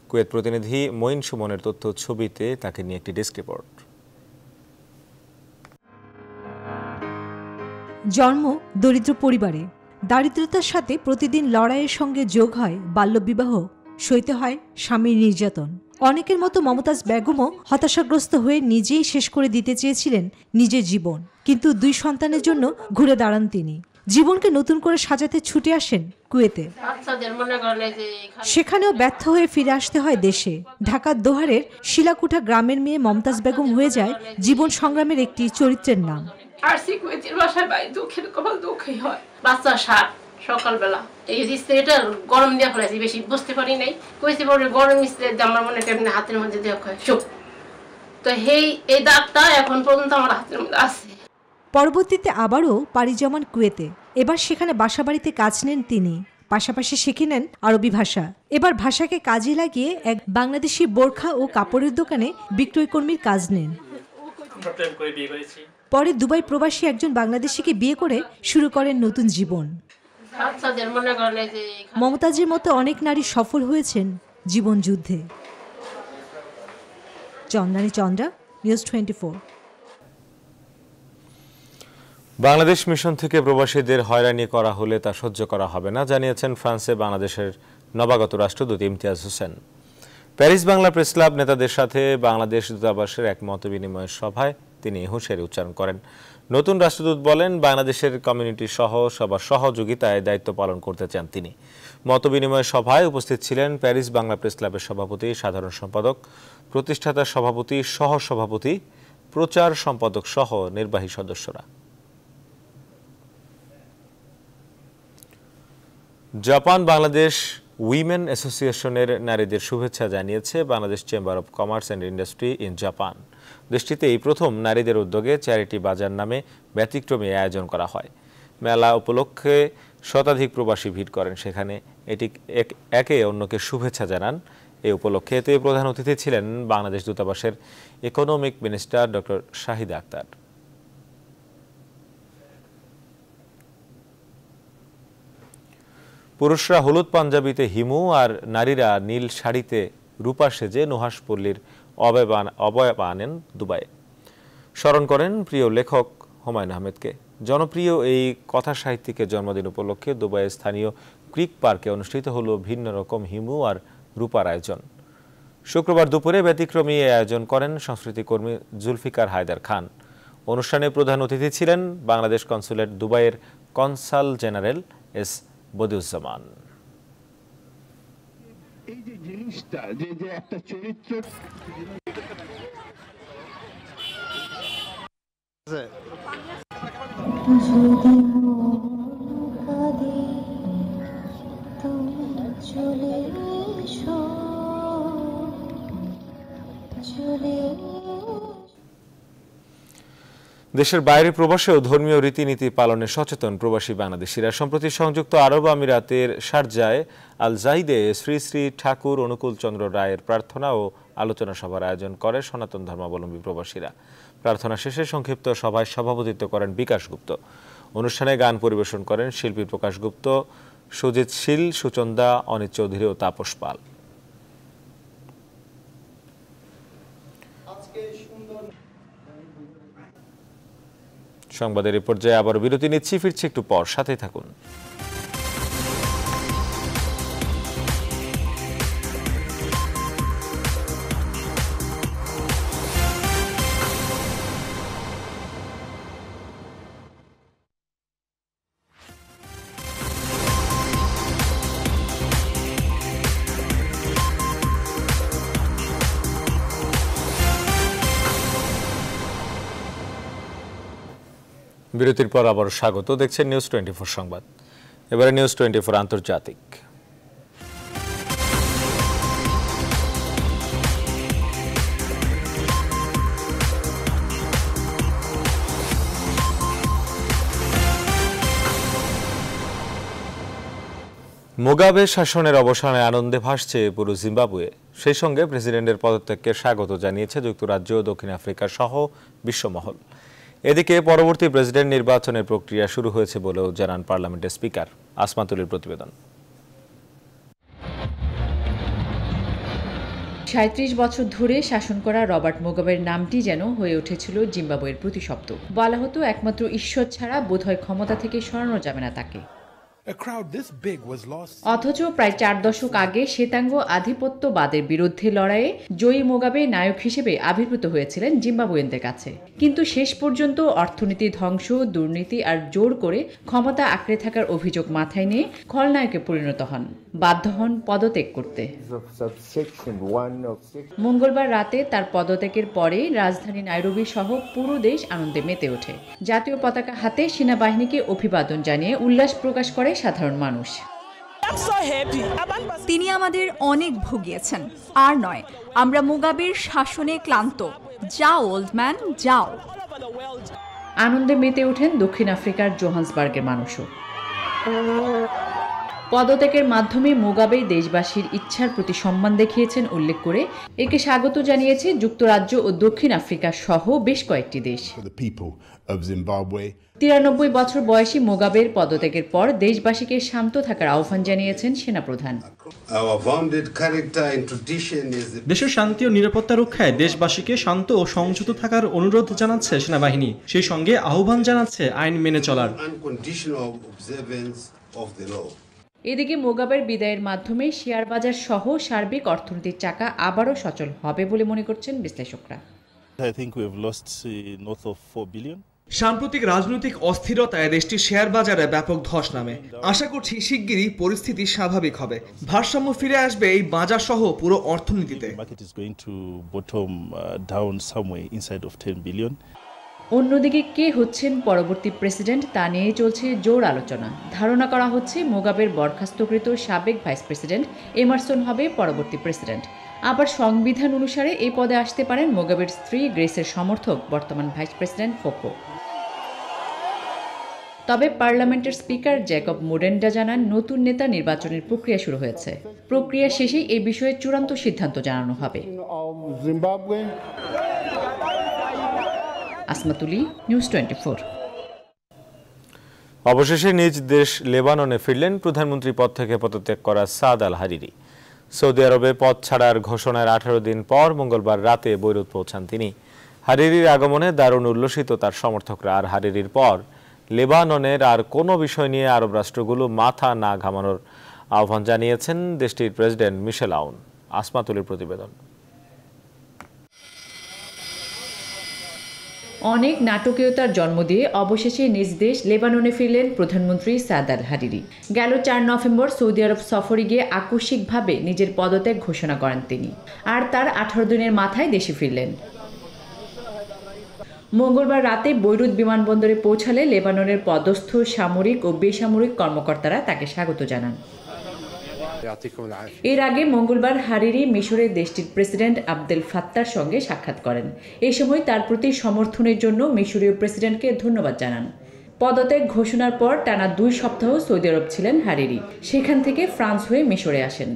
কুয়েত প্রতিনিধি মঈন সুমনের তথ্য ছবিতে তাকে নিয়ে একটি ডেস্ক রিপোর্ট জন্ম দরিদ্র পরিবারে দারিদ্রতার সাথে প্রতিদিন লড়াইয়ের সঙ্গে যোগ হয় বাল্যবিবাহ সইতে হয় স্বামীর নির্যাতন অনেকের মতো মমতাজ বেগমও হতাশাগ্রস্ত হয়ে নিজেই শেষ করে দিতে চেয়েছিলেন নিজের জীবন কিন্তু দুই সন্তানের জন্য ঘুরে দাঁড়ান তিনি জীবনকে নতুন করে সাজাতে ছুটে আসেন কুয়েতে সেখানেও ব্যর্থ হয়ে ফিরে আসতে হয় দেশে ঢাকার দোহারের শিলাকুঠা গ্রামের মেয়ে মমতাজ বেগম হয়ে যায় জীবন সংগ্রামের একটি চরিত্রের নাম আর সি কুয়েতের বাসায় দুঃখের কপাল দুঃখই হয় বাচ্চা সার সকালবেলা এই গরম ফেলাইছি বেশি বুঝতে পারি নাই কইছি পরে গরম আমার মনে হাতের মধ্যে দেওয়া হয় তো এই দাগটা এখন পর্যন্ত আমার হাতের মধ্যে আছে পরবর্তীতে আবারও পাড়ি জমান কুয়েতে এবার সেখানে বাসা বাড়িতে কাজ নেন তিনি পাশাপাশি শিখে নেন আরবি ভাষা এবার ভাষাকে কাজে লাগিয়ে এক বাংলাদেশি বোরখা ও কাপড়ের দোকানে কর্মীর কাজ নেন পরে দুবাই প্রবাসী একজন বাংলাদেশিকে বিয়ে করে শুরু করেন নতুন জীবন মমতাজের মতো অনেক নারী সফল হয়েছেন জীবন যুদ্ধে Chandrani Chandra news twenty Bangladesh mission থেকে প্রবাসীদের হয়রানি করা হলে তা সহ্য করা হবে না জানিয়েছেন ফ্রান্সে বাংলাদেশের নবাগত রাষ্ট্রদূত Imtiaz Hossain Paris Bangla press club নেতাদের সাথে বাংলাদেশ দূতাবাসের এক মত বিনিময়ের সভায় তিনি হুঁশিয়ারি উচ্চারণ করেন নতুন রাষ্ট্রদূত বলেন বাংলাদেশের কমিউনিটি সহ সবার সহযোগিতায় দায়িত্ব পালন করতে চান তিনি মতবিনিময় সভায় উপস্থিত ছিলেন প্যারিস বাংলা প্রেস ক্লাবের সভাপতি সাধারণ সম্পাদক প্রতিষ্ঠাতা সভাপতি সহ সভাপতি প্রচার সম্পাদক সহ নির্বাহী সদস্যরা জাপান বাংলাদেশ উইমেন অ্যাসোসিয়েশনের নারীদের শুভেচ্ছা জানিয়েছে Bangladesh chamber of commerce and industry in Japan দেশটিতে এই প্রথম নারীদের উদ্যোগে চ্যারিটি বাজার নামে ব্যতিক্রমী আয়োজন করা হয় মেলা উপলক্ষে শতাধিক প্রবাসী ভিড় করেন সেখানে এটি একে অন্যকে শুভেচ্ছা জানান এই উপলক্ষে এতে প্রধান অতিথি ছিলেন বাংলাদেশ দূতাবাসের economic minister doctor Shahid Akhtar পুরুষরা হলুদ পাঞ্জাবিতে হিমু আর নারীরা নীল শাড়িতে রূপা সেজে নুহাসপল্লীর অবয়ব আনেন দুবাইয়ে স্মরণ করেন প্রিয় লেখক হুমায়ুন আহমেদকে জনপ্রিয় এই কথা সাহিত্যিকের জন্মদিন উপলক্ষে দুবাইয়ের স্থানীয় ক্রিক পার্কে অনুষ্ঠিত হল ভিন্ন রকম হিমু আর রূপার আয়োজন শুক্রবার দুপুরে ব্যতিক্রমী এই আয়োজন করেন সংস্কৃতি কর্মী জুলফিকার হায়দার খান অনুষ্ঠানে প্রধান অতিথি ছিলেন বাংলাদেশ কনসুলেট দুবাইয়ের কনসাল জেনারেল এস বদিউজ্জামান এই যে জিনিসটা যে যে একটা চরিত্র চলে এসো চলে দেশের বাইরে প্রবাসেও ধর্মীয় রীতিনীতি পালনে সচেতন প্রবাসী বাংলাদেশিরা সম্প্রতি সংযুক্ত আরব আমিরাতের শারজায় আল জাইদে শ্রী শ্রী ঠাকুর অনুকূল চন্দ্র রায়ের প্রার্থনা ও আলোচনা সভার আয়োজন করে সনাতন ধর্মাবলম্বী প্রবাসীরা প্রার্থনা শেষে সংক্ষিপ্ত সভায় সভাপতিত্ব করেন বিকাশ গুপ্ত অনুষ্ঠানে গান পরিবেশন করেন শিল্পী প্রকাশ গুপ্ত সুজিত শীল সুচন্দা অনিত চৌধুরী ও তাপস পাল সংবাদের এই পর্যায়ে আবার বিরতি নিচ্ছি ফিরছি একটু পর সাথে থাকুন বিরতির পর আবার স্বাগত দেখছেন নিউজ টোয়েন্টি সংবাদ এবারে নিউজ টোয়েন্টি আন্তর্জাতিক মোগাবে শাসনের অবসানে আনন্দে ভাসছে পুরো জিম্বাবুয়ে সেই সঙ্গে প্রেসিডেন্টের পদত্যাগকে স্বাগত জানিয়েছে যুক্তরাজ্য ও দক্ষিণ আফ্রিকা সহ বিশ্বমহল এদিকে পরবর্তী প্রেসিডেন্ট নির্বাচনের প্রক্রিয়া শুরু হয়েছে বলেও জানান পার্লামেন্টের স্পিকার আসমাতুলের প্রতিবেদন সাঁত্রিশ বছর ধরে শাসন করা রবার্ট মোগাবের নামটি যেন হয়ে উঠেছিল জিম্বাবুয়ের প্রতিশব্দ বলা হতো একমাত্র ঈশ্বর ছাড়া বোধহয় ক্ষমতা থেকে সরানো যাবে না তাকে অথচ প্রায় চার দশক আগে শ্বেতাঙ্গ আধিপত্যবাদের বিরুদ্ধে লড়াইয়ে জয়ী মোগাবে নায়ক হিসেবে আবির্ভূত হয়েছিলেন জিম্বাবুয়েনদের কাছে কিন্তু শেষ পর্যন্ত অর্থনীতি ধ্বংস দুর্নীতি আর জোর করে ক্ষমতা আঁকড়ে থাকার অভিযোগ মাথায় নিয়ে খলনায়কে পরিণত হন বাধ্য হন পদত্যাগ করতে মঙ্গলবার রাতে তার পদত্যাগের পরে রাজধানী নাইরোবি সহ পুরো দেশ আনন্দে মেতে ওঠে জাতীয় পতাকা হাতে সেনাবাহিনীকে অভিবাদন জানিয়ে উল্লাস প্রকাশ করে সাধারণ মানুষ তিনি আমাদের অনেক ভুগিয়েছেন আর নয় আমরা মুগাবের শাসনে ক্লান্ত যাও ওল্ড ম্যান যাও আনন্দে মেতে ওঠেন দক্ষিণ আফ্রিকার জোহান্সবার্গের মানুষও পদত্যাগের মাধ্যমে মোগাবে দেশবাসীর ইচ্ছার প্রতি সম্মান দেখিয়েছেন উল্লেখ করে একে স্বাগত জানিয়েছে যুক্তরাজ্য ও দক্ষিণ আফ্রিকা সহ বেশ কয়েকটি দেশ তিরানব্বই বছর বয়সী মোগাবের পদত্যাগের পর দেশবাসীকে শান্ত থাকার আহ্বান জানিয়েছেন সেনাপ্রধান দেশের শান্তি ও নিরাপত্তা রক্ষায় দেশবাসীকে শান্ত ও সংযত থাকার অনুরোধ জানাচ্ছে সেনাবাহিনী সেই সঙ্গে আহ্বান জানাচ্ছে আইন মেনে চলার এদিকে মোগাবের বিদায়ের মাধ্যমে শেয়ার বাজার সহ সার্বিক অর্থনীতির চাকা আবারও সচল হবে বলে মনে করছেন বিশ্লেষকরা uh, সাম্প্রতিক রাজনৈতিক অস্থিরতায় দেশটির শেয়ার বাজারে ব্যাপক ধস নামে আশা করছি শিগগিরই পরিস্থিতি স্বাভাবিক হবে ভারসাম্য ফিরে আসবে এই বাজার সহ পুরো অর্থনীতিতে অন্যদিকে কে হচ্ছেন পরবর্তী প্রেসিডেন্ট তা নিয়ে চলছে জোর আলোচনা ধারণা করা হচ্ছে মোগাবের বরখাস্তকৃত সাবেক ভাইস প্রেসিডেন্ট এমারসন হবে পরবর্তী প্রেসিডেন্ট আবার সংবিধান অনুসারে এই পদে আসতে পারেন মোগাবের স্ত্রী গ্রেসের সমর্থক বর্তমান ভাইস প্রেসিডেন্ট ফোকো তবে পার্লামেন্টের স্পিকার জ্যাকব মোডেন্ডা জানান নতুন নেতা নির্বাচনের প্রক্রিয়া শুরু হয়েছে প্রক্রিয়া শেষেই এই বিষয়ে চূড়ান্ত সিদ্ধান্ত জানানো হবে আসমাতুলি নিউজ টোয়েন্টি অবশেষে নিজ দেশ লেবাননে ফিরলেন প্রধানমন্ত্রী পদ থেকে পদত্যাগ করা সাদ আল হারিরি সৌদি আরবে পদ ছাড়ার ঘোষণার আঠারো দিন পর মঙ্গলবার রাতে বৈরুত পৌঁছান তিনি হারিরির আগমনে দারুণ উল্লসিত তার সমর্থকরা আর হারিরির পর লেবাননের আর কোনো বিষয় নিয়ে আরব রাষ্ট্রগুলো মাথা না ঘামানোর আহ্বান জানিয়েছেন দেশটির প্রেসিডেন্ট মিশেল আউন আসমাতুলির প্রতিবেদন অনেক নাটকীয়তার জন্ম দিয়ে অবশেষে নিজ দেশ লেবাননে ফিরলেন প্রধানমন্ত্রী সাদ আল হারিরি গেল চার নভেম্বর সৌদি আরব সফরে গিয়ে আকস্মিকভাবে নিজের পদত্যাগ ঘোষণা করেন তিনি আর তার আঠারো দিনের মাথায় দেশে ফিরলেন মঙ্গলবার রাতে বৈরুত বিমানবন্দরে পৌঁছালে লেবাননের পদস্থ সামরিক ও বেসামরিক কর্মকর্তারা তাকে স্বাগত জানান এর আগে মঙ্গলবার হারিরি মিশরের দেশটির প্রেসিডেন্ট আবদেল ফাত্তার সঙ্গে সাক্ষাৎ করেন এই সময় তার প্রতি সমর্থনের জন্য মিশরীয় প্রেসিডেন্টকে ধন্যবাদ জানান পদত্যাগ ঘোষণার পর টানা দুই সপ্তাহ সৌদি আরব ছিলেন হারিরি সেখান থেকে ফ্রান্স হয়ে মিশরে আসেন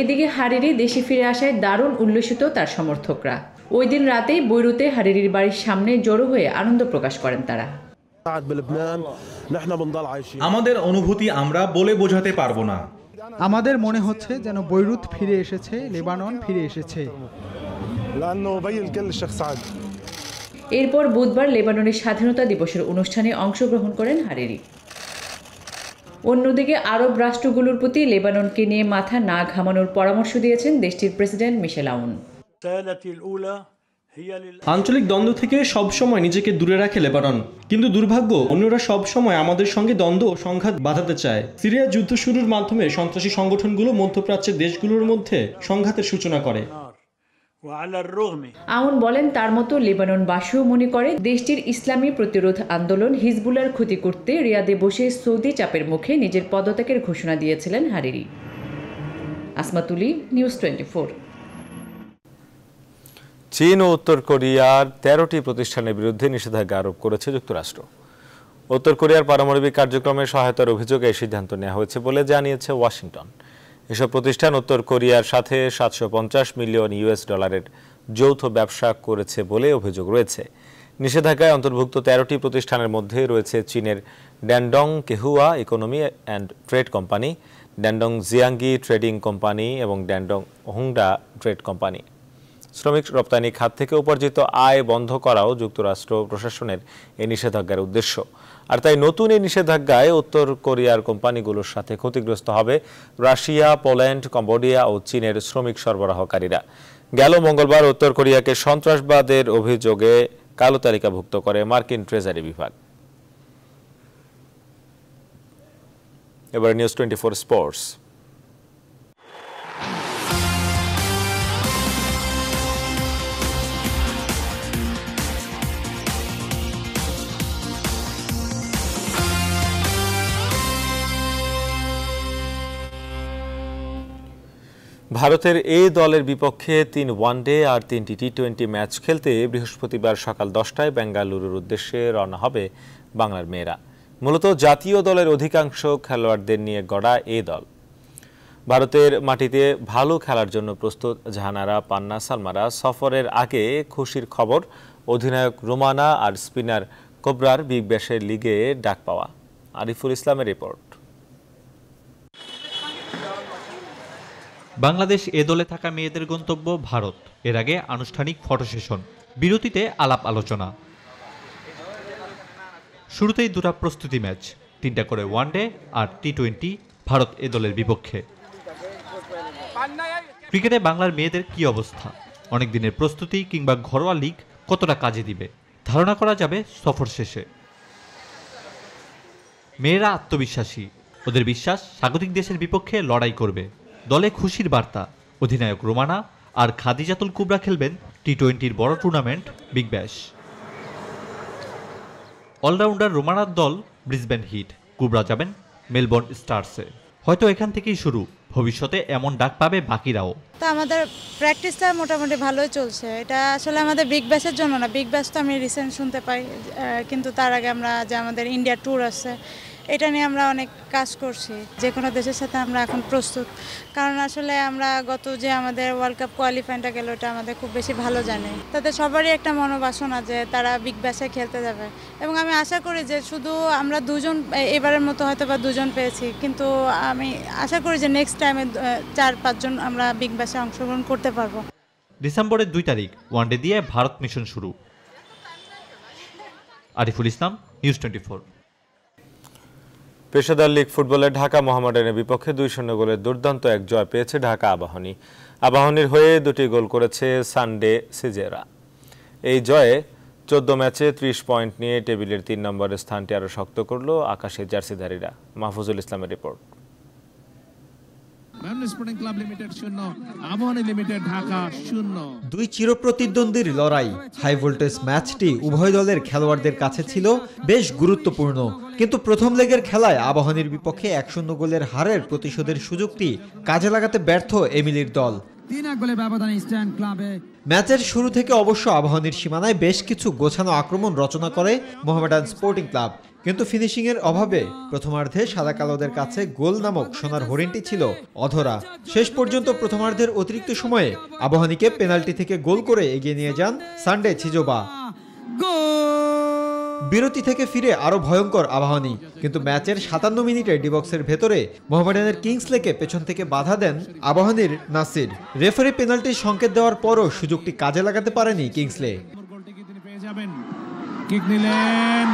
এদিকে হারিরি দেশে ফিরে আসায় দারুণ উল্লসিত তার সমর্থকরা ওই দিন রাতেই বৈরুতে হারিরির বাড়ির সামনে জড়ো হয়ে আনন্দ প্রকাশ করেন তারা আমাদের অনুভূতি আমরা বলে বোঝাতে পারবো না আমাদের মনে হচ্ছে যেন বৈরুত ফিরে এসেছে লেবানন ফিরে এসেছে এরপর বুধবার লেবাননের স্বাধীনতা দিবসের অনুষ্ঠানে অংশগ্রহণ করেন হারেরি অন্যদিকে আরব রাষ্ট্রগুলোর প্রতি লেবাননকে নিয়ে মাথা না ঘামানোর পরামর্শ দিয়েছেন দেশটির প্রেসিডেন্ট মিশেল আউন আঞ্চলিক দ্বন্দ্ব থেকে সবসময় নিজেকে দূরে রাখে লেবানন কিন্তু দুর্ভাগ্য অন্যরা সবসময় আমাদের সঙ্গে দ্বন্দ্ব ও সংঘাত বাঁধাতে চায় সিরিয়া যুদ্ধ শুরুর মাধ্যমে সন্ত্রাসী সংগঠনগুলো মধ্যপ্রাচ্যের দেশগুলোর মধ্যে সংঘাতের সূচনা করে আউন বলেন তার মতো লেবানন বাসীও মনে করে দেশটির ইসলামী প্রতিরোধ আন্দোলন হিজবুলার ক্ষতি করতে রিয়াদে বসে সৌদি চাপের মুখে নিজের পদত্যাগের ঘোষণা দিয়েছিলেন হারিরি আসমাতুলি নিউজ টোয়েন্টি চীন ও উত্তর কোরিয়ার তেরোটি প্রতিষ্ঠানের বিরুদ্ধে নিষেধাজ্ঞা আরোপ করেছে যুক্তরাষ্ট্র উত্তর কোরিয়ার পারমাণবিক কার্যক্রমে সহায়তার অভিযোগে এই সিদ্ধান্ত নেওয়া হয়েছে বলে জানিয়েছে ওয়াশিংটন এসব প্রতিষ্ঠান উত্তর কোরিয়ার সাথে সাতশো মিলিয়ন ইউএস ডলারের যৌথ ব্যবসা করেছে বলে অভিযোগ রয়েছে নিষেধাজ্ঞায় অন্তর্ভুক্ত তেরোটি প্রতিষ্ঠানের মধ্যে রয়েছে চীনের Dandong Kehua economy and trade company Dandong Jiangyi trading company এবং ড্যান্ডং হুংডা ট্রেড কোম্পানি শ্রমিক রপ্তানি খাত থেকে উপার্জিত আয় বন্ধ করাও যুক্তরাষ্ট্র প্রশাসনের এই নিষেধাজ্ঞার উদ্দেশ্য আর তাই নতুন এই নিষেধাজ্ঞায় উত্তর কোরিয়ার কোম্পানিগুলোর সাথে ক্ষতিগ্রস্ত হবে রাশিয়া পোল্যান্ড কম্বোডিয়া ও চীনের শ্রমিক সরবরাহকারীরা গেল মঙ্গলবার উত্তর কোরিয়াকে সন্ত্রাসবাদের অভিযোগে কালো তালিকাভুক্ত করে মার্কিন ট্রেজারি বিভাগ এবার নিউজ টোয়েন্টি ফোর স্পোর্টস ভারতের এ দলের বিপক্ষে তিন ওয়ানডে আর তিনটি টি টোয়েন্টি ম্যাচ খেলতে বৃহস্পতিবার সকাল দশটায় বেঙ্গালুরুর উদ্দেশ্যে রওনা হবে বাংলার মেয়েরা মূলত জাতীয় দলের অধিকাংশ খেলোয়াড়দের নিয়ে গড়া এ দল ভারতের মাটিতে ভালো খেলার জন্য প্রস্তুত জাহানারা পান্না সালমারা সফরের আগে খুশির খবর অধিনায়ক রোমানা আর স্পিনার কোবরার বিগ ব্যাশের লিগে ডাক পাওয়া আরিফুল ইসলামের রিপোর্ট বাংলাদেশ এ দলে থাকা মেয়েদের গন্তব্য ভারত এর আগে আনুষ্ঠানিক ফটো সেশন বিরতিতে আলাপ আলোচনা শুরুতেই দুটা প্রস্তুতি ম্যাচ তিনটা করে ওয়ানডে আর টি টোয়েন্টি ভারত এ দলের বিপক্ষে ক্রিকেটে বাংলার মেয়েদের কি অবস্থা অনেক দিনের প্রস্তুতি কিংবা ঘরোয়া লিগ কতটা কাজে দিবে ধারণা করা যাবে সফর শেষে মেয়েরা আত্মবিশ্বাসী ওদের বিশ্বাস স্বাগতিক দেশের বিপক্ষে লড়াই করবে দলে খুশির বার্তা অধিনায়ক রোমানা আর খাদিজাতুল কুবরা খেলবেন টি টোয়েন্টির বড় টুর্নামেন্ট বিগ ব্যাশ অলরাউন্ডার রোমানার দল ব্রিসবেন হিট কুবরা যাবেন মেলবোর্ন স্টার্সে হয়তো এখান থেকেই শুরু ভবিষ্যতে এমন ডাক পাবে বাকিরাও তো আমাদের প্র্যাকটিসটা মোটামুটি ভালোই চলছে এটা আসলে আমাদের বিগ ব্যাসের জন্য না বিগ ব্যাস তো আমি রিসেন্ট শুনতে পাই কিন্তু তার আগে আমরা যে আমাদের ইন্ডিয়া ট্যুর আছে এটা নিয়ে আমরা অনেক কাজ করছি যে কোনো দেশের সাথে আমরা এখন প্রস্তুত কারণ আসলে আমরা গত যে আমাদের ওয়ার্ল্ড কাপ কোয়ালিফাইনটা গেল ওটা আমাদের খুব বেশি ভালো জানে তাদের সবারই একটা মনোবাসনা যে তারা বিগ ব্যাসে খেলতে যাবে এবং আমি আশা করি যে শুধু আমরা দুজন এবারের মতো হয়তো বা দুজন পেয়েছি কিন্তু আমি আশা করি যে নেক্সট টাইমে চার পাঁচজন আমরা বিগ ব্যাশে অংশগ্রহণ করতে পারবো ডিসেম্বরের দুই তারিখ ওয়ানডে দিয়ে ভারত মিশন শুরু Ariful Islam news twenty four পেশাদার লীগ ফুটবলে ঢাকা মোহামেডানের বিপক্ষে দুই শূন্য গোলের দুর্দান্ত এক জয় পেয়েছে ঢাকা আবাহনী আবাহনীর হয়ে দুটি গোল করেছে সানডে সিজেরা এই জয়ে চোদ্দ ম্যাচে ত্রিশ পয়েন্ট নিয়ে টেবিলের তিন নম্বরের স্থানটি আরও শক্ত করল আকাশের জার্সিধারীরা মাহফুজুল ইসলামের রিপোর্ট ম্যামনেস স্পোর্টিং ক্লাব দুই চিরপ্রতিদ্বন্দ্বীর লড়াই হাই ভোল্টেজ ম্যাচটি উভয় দলের খেলোয়াড়দের কাছে ছিল বেশ গুরুত্বপূর্ণ কিন্তু প্রথম লেগের খেলায় আবাহনীর বিপক্ষে এক শূন্য গোলের হারের প্রতিশোধের সুযোগটি কাজে লাগাতে ব্যর্থ এমিলির দল ম্যাচের শুরু থেকে অবশ্য আবাহনীর সীমানায় বেশ কিছু গোছানো আক্রমণ রচনা করে মোহামেডান স্পোর্টিং ক্লাব কিন্তু ফিনিশিংয়ের অভাবে প্রথমার্ধে সাদা কালোদের কাছে গোল নামক সোনার হরিণটি ছিল অধরা শেষ পর্যন্ত প্রথমার্ধের অতিরিক্ত সময়ে আবহানিকে পেনাল্টি থেকে গোল করে এগিয়ে নিয়ে যান সানডে ছিজোবা বিরতি থেকে ফিরে আরও ভয়ঙ্কর আবাহনী কিন্তু ম্যাচের সাতান্ন মিনিটে ডিবক্সের ভেতরে মোহামেডানের কিংসলেকে পেছন থেকে বাধা দেন আবাহনীর নাসির রেফারি পেনাল্টির সংকেত দেওয়ার পরও সুযোগটি কাজে লাগাতে পারেনি কিংসলে কিক নিলেন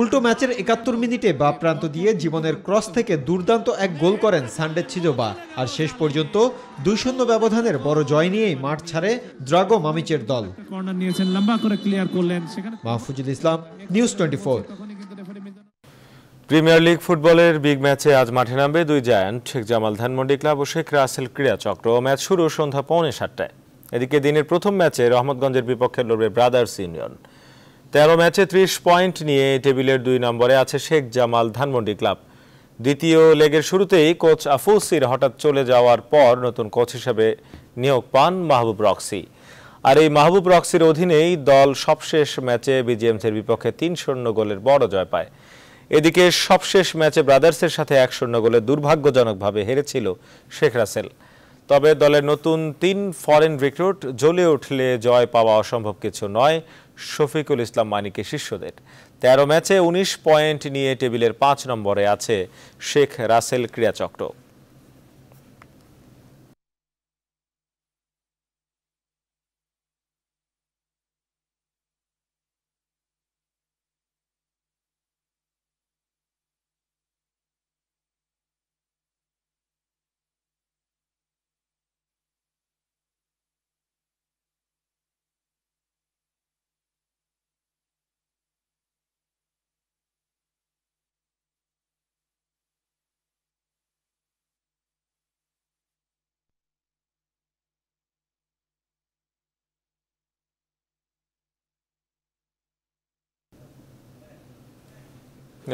উল্টো ম্যাচের একাত্তর মিনিটে বা প্রান্ত দিয়ে জীবনের ক্রস থেকে দুর্দান্ত এক গোল করেন সানডে ছিজোবা আর শেষ পর্যন্ত দুই শূন্য ব্যবধানের বড় জয় নিয়েই মাঠ ছাড়ে দ্রাগো মামিচের দল Mahfuzul Islam news twenty premier league ফুটবলের বিগ ম্যাচে আজ মাঠে নামবে দুই জায়ান্ট শেখ জামাল ধানমন্ডি ক্লাব ও শেখ রাসেল ক্রীড়া চক্র ম্যাচ শুরু সন্ধ্যা পৌনে সাতটায় এদিকে দিনের প্রথম ম্যাচে রহমতগঞ্জের বিপক্ষে লড়বে ব্রাদার্স ইউনিয়ন তেরো ম্যাচে ত্রিশ পয়েন্ট নিয়ে টেবিলের দুই নম্বরে আছে শেখ জামাল ধানমন্ডি ক্লাব দ্বিতীয় লেগের শুরুতেই কোচ আফুসির হঠাৎ চলে যাওয়ার পর নতুন কোচ হিসেবে নিয়োগ পান মাহবুব রক্সি আর এই মাহবুব রক্সির অধীনেই দল সবশেষ ম্যাচে বিজিএমসের বিপক্ষে তিন শূন্য গোলের বড় জয় পায় এদিকে সবশেষ ম্যাচে ব্রাদার্সের সাথে এক শূন্য গোলে দুর্ভাগ্যজনকভাবে হেরেছিল শেখ রাসেল তবে দলের নতুন তিন ফরেন রিক্রুট জ্বলে উঠলে জয় পাওয়া অসম্ভব কিছু নয় শফিকুল ইসলাম মানিকে শিষ্যদের তেরো ম্যাচে ১৯ পয়েন্ট নিয়ে টেবিলের পাঁচ নম্বরে আছে শেখ রাসেল ক্রিয়াচক্র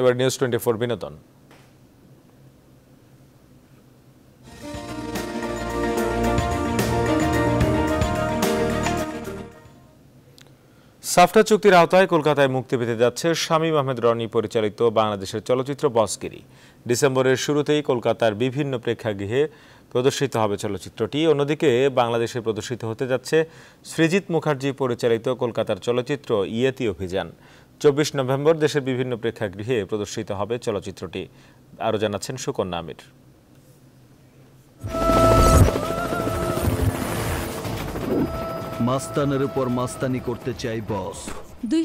এবার নিউজ টোয়েন্টি ফোর বিনোদন সাফটা চুক্তির আওতায় কলকাতায় মুক্তি পেতে যাচ্ছে শামীম আহমেদ রনি পরিচালিত বাংলাদেশের চলচ্চিত্র বসগিরি ডিসেম্বরের শুরুতেই কলকাতার বিভিন্ন প্রেক্ষাগৃহে প্রদর্শিত হবে চলচ্চিত্রটি অন্যদিকে বাংলাদেশে প্রদর্শিত হতে যাচ্ছে সৃজিত মুখার্জি পরিচালিত কলকাতার চলচ্চিত্র ইয়েতি অভিযান চব্বিশ নভেম্বর দেশের বিভিন্ন প্রেক্ষাগৃহে প্রদর্শিত হবে চলচ্চিত্রটি আরও জানাচ্ছেন সুকন্যা আমির মাস্তানের উপর মাস্তানি করতে চাই বস দুই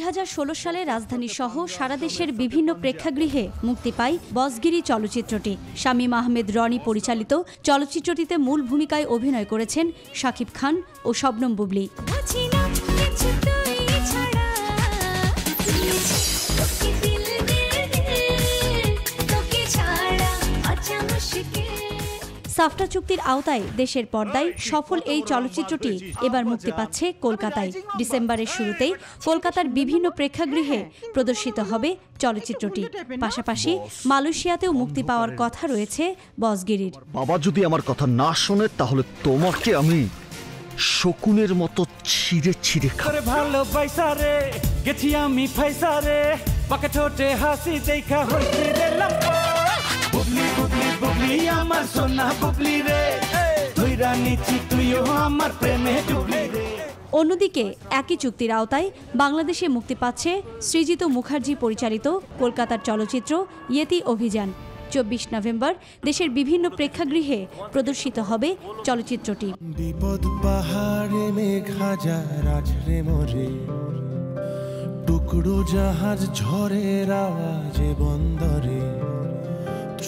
সালে রাজধানী সহ সারা দেশের বিভিন্ন প্রেক্ষাগৃহে মুক্তি পায় বসগিরি চলচ্চিত্রটি শামীম আহমেদ রনি পরিচালিত চলচ্চিত্রটিতে মূল ভূমিকায় অভিনয় করেছেন শাকিব খান ও শবনম বুবলি সাফটা চুক্তির আওতায় দেশের পর্দায় সফল এই চলচ্চিত্রটি এবার মুক্তি পাচ্ছে কলকাতায় ডিসেম্বরের শুরুতেই কলকাতার বিভিন্ন প্রেক্ষাগৃহে হ্যাঁ, প্রদর্শিত হবে চলচ্চিত্রটি পাশাপাশি মালয়েশিয়াতেও মুক্তি পাওয়ার কথা রয়েছে বসগিরির বাবা যদি আমার কথা না শোনে তাহলে তোমাকে আমি শকুনের মতো ছিঁড়ে ছিঁড়ে খাবে ভালো পয়সা রে গেছি আমি পয়সা রে পকেটে হাসি দেখা হইছে রে লম্পা তুই আমার সোনা বুবলি রে তুই তুইও আমার প্রেমে ডুবলি রে অন্যদিকে একই চুক্তির আওতায় বাংলাদেশে মুক্তি পাচ্ছে সৃজিত মুখার্জি পরিচালিত কলকাতার চলচ্চিত্র ইয়েতি অভিযান চব্বিশ নভেম্বর দেশের বিভিন্ন প্রেক্ষাগৃহে প্রদর্শিত হবে চলচ্চিত্রটি বিপদ পাহাড়ে মেঘাজার মরে টুকরো জাহাজ ঝড়ের আওয়াজে বন্দরে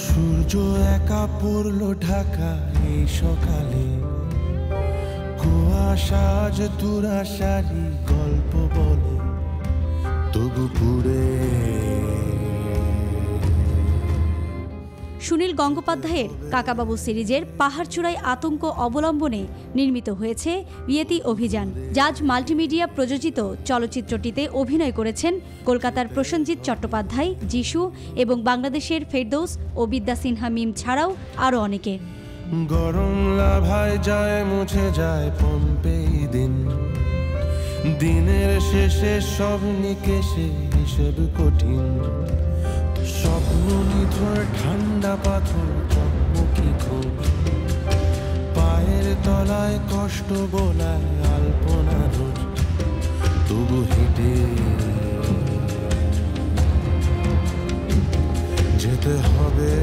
সূর্য একা পড়ল ঢাকা এই সকালে কুয়াশাজ তুরা সারি গল্প বলে তবু পুড়ে সুনীল গঙ্গোপাধ্যায়ের কাকাবাবু সিরিজের পাহাড়চূড়ায় আতঙ্ক অবলম্বনে নির্মিত হয়েছে ইয়েতি অভিযান জাজ মাল্টিমিডিয়া প্রযোজিত চলচ্চিত্রটিতে অভিনয় করেছেন কলকাতার প্রসেনজিৎ চট্টোপাধ্যায় যিশু এবং বাংলাদেশের ফেরদৌস ও বিদ্যা সিনহা মিম ছাড়াও আরও অনেকে গরম লাভায় যায় মুছে যায় দিন দিনের শেষে সব নিকেশে হিসেব কঠিন স্বপ্ন নিথর ঠান্ডা পাথর চকমকি খুব পায়ের তলায় কষ্ট বলায় আলপনা রোজ তবু হেঁটে যেতে হবে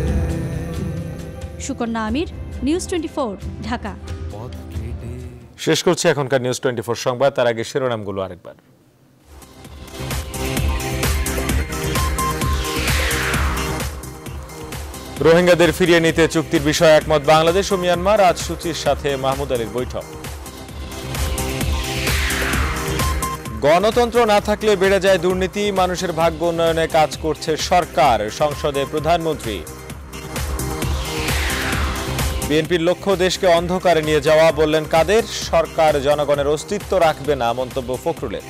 Sukanya Amir news twenty four Dhaka শেষ করছি এখনকার নিউজ টোয়েন্টি ফোর সংবাদ তার আগে শিরোনামগুলো আরেকবার রোহিঙ্গাদের ফিরিয়ে নিতে চুক্তির বিষয় একমত বাংলাদেশ ও মিয়ানমার আজ সূচির সাথে মাহমুদ আলীর বৈঠক গণতন্ত্র না থাকলে বেড়ে যায় দুর্নীতি মানুষের ভাগ্য উন্নয়নে কাজ করছে সরকার সংসদে প্রধানমন্ত্রী বিএনপির লক্ষ্য দেশকে অন্ধকারে নিয়ে যাওয়া বললেন কাদের সরকার জনগণের অস্তিত্ব রাখবে না মন্তব্য ফখরুলের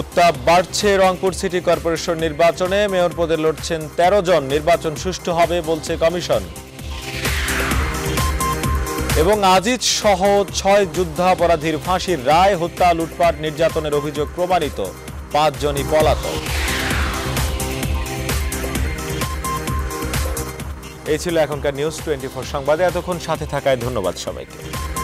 উত্তাপ বাড়ছে রংপুর সিটি কর্পোরেশন নির্বাচনে মেয়র পদে লড়ছেন ১৩ জন নির্বাচন সুষ্ঠু হবে বলছে কমিশন এবং আজিজ সহ ছয় যুদ্ধাপরাধীর ফাঁসির রায় হত্যা লুটপাট নির্যাতনের অভিযোগ প্রমাণিত পাঁচজনই পলাতক এই ছিল এখনকার নিউজ টোয়েন্টি ফোর সংবাদে এতক্ষণ সাথে থাকায় ধন্যবাদ সবাইকে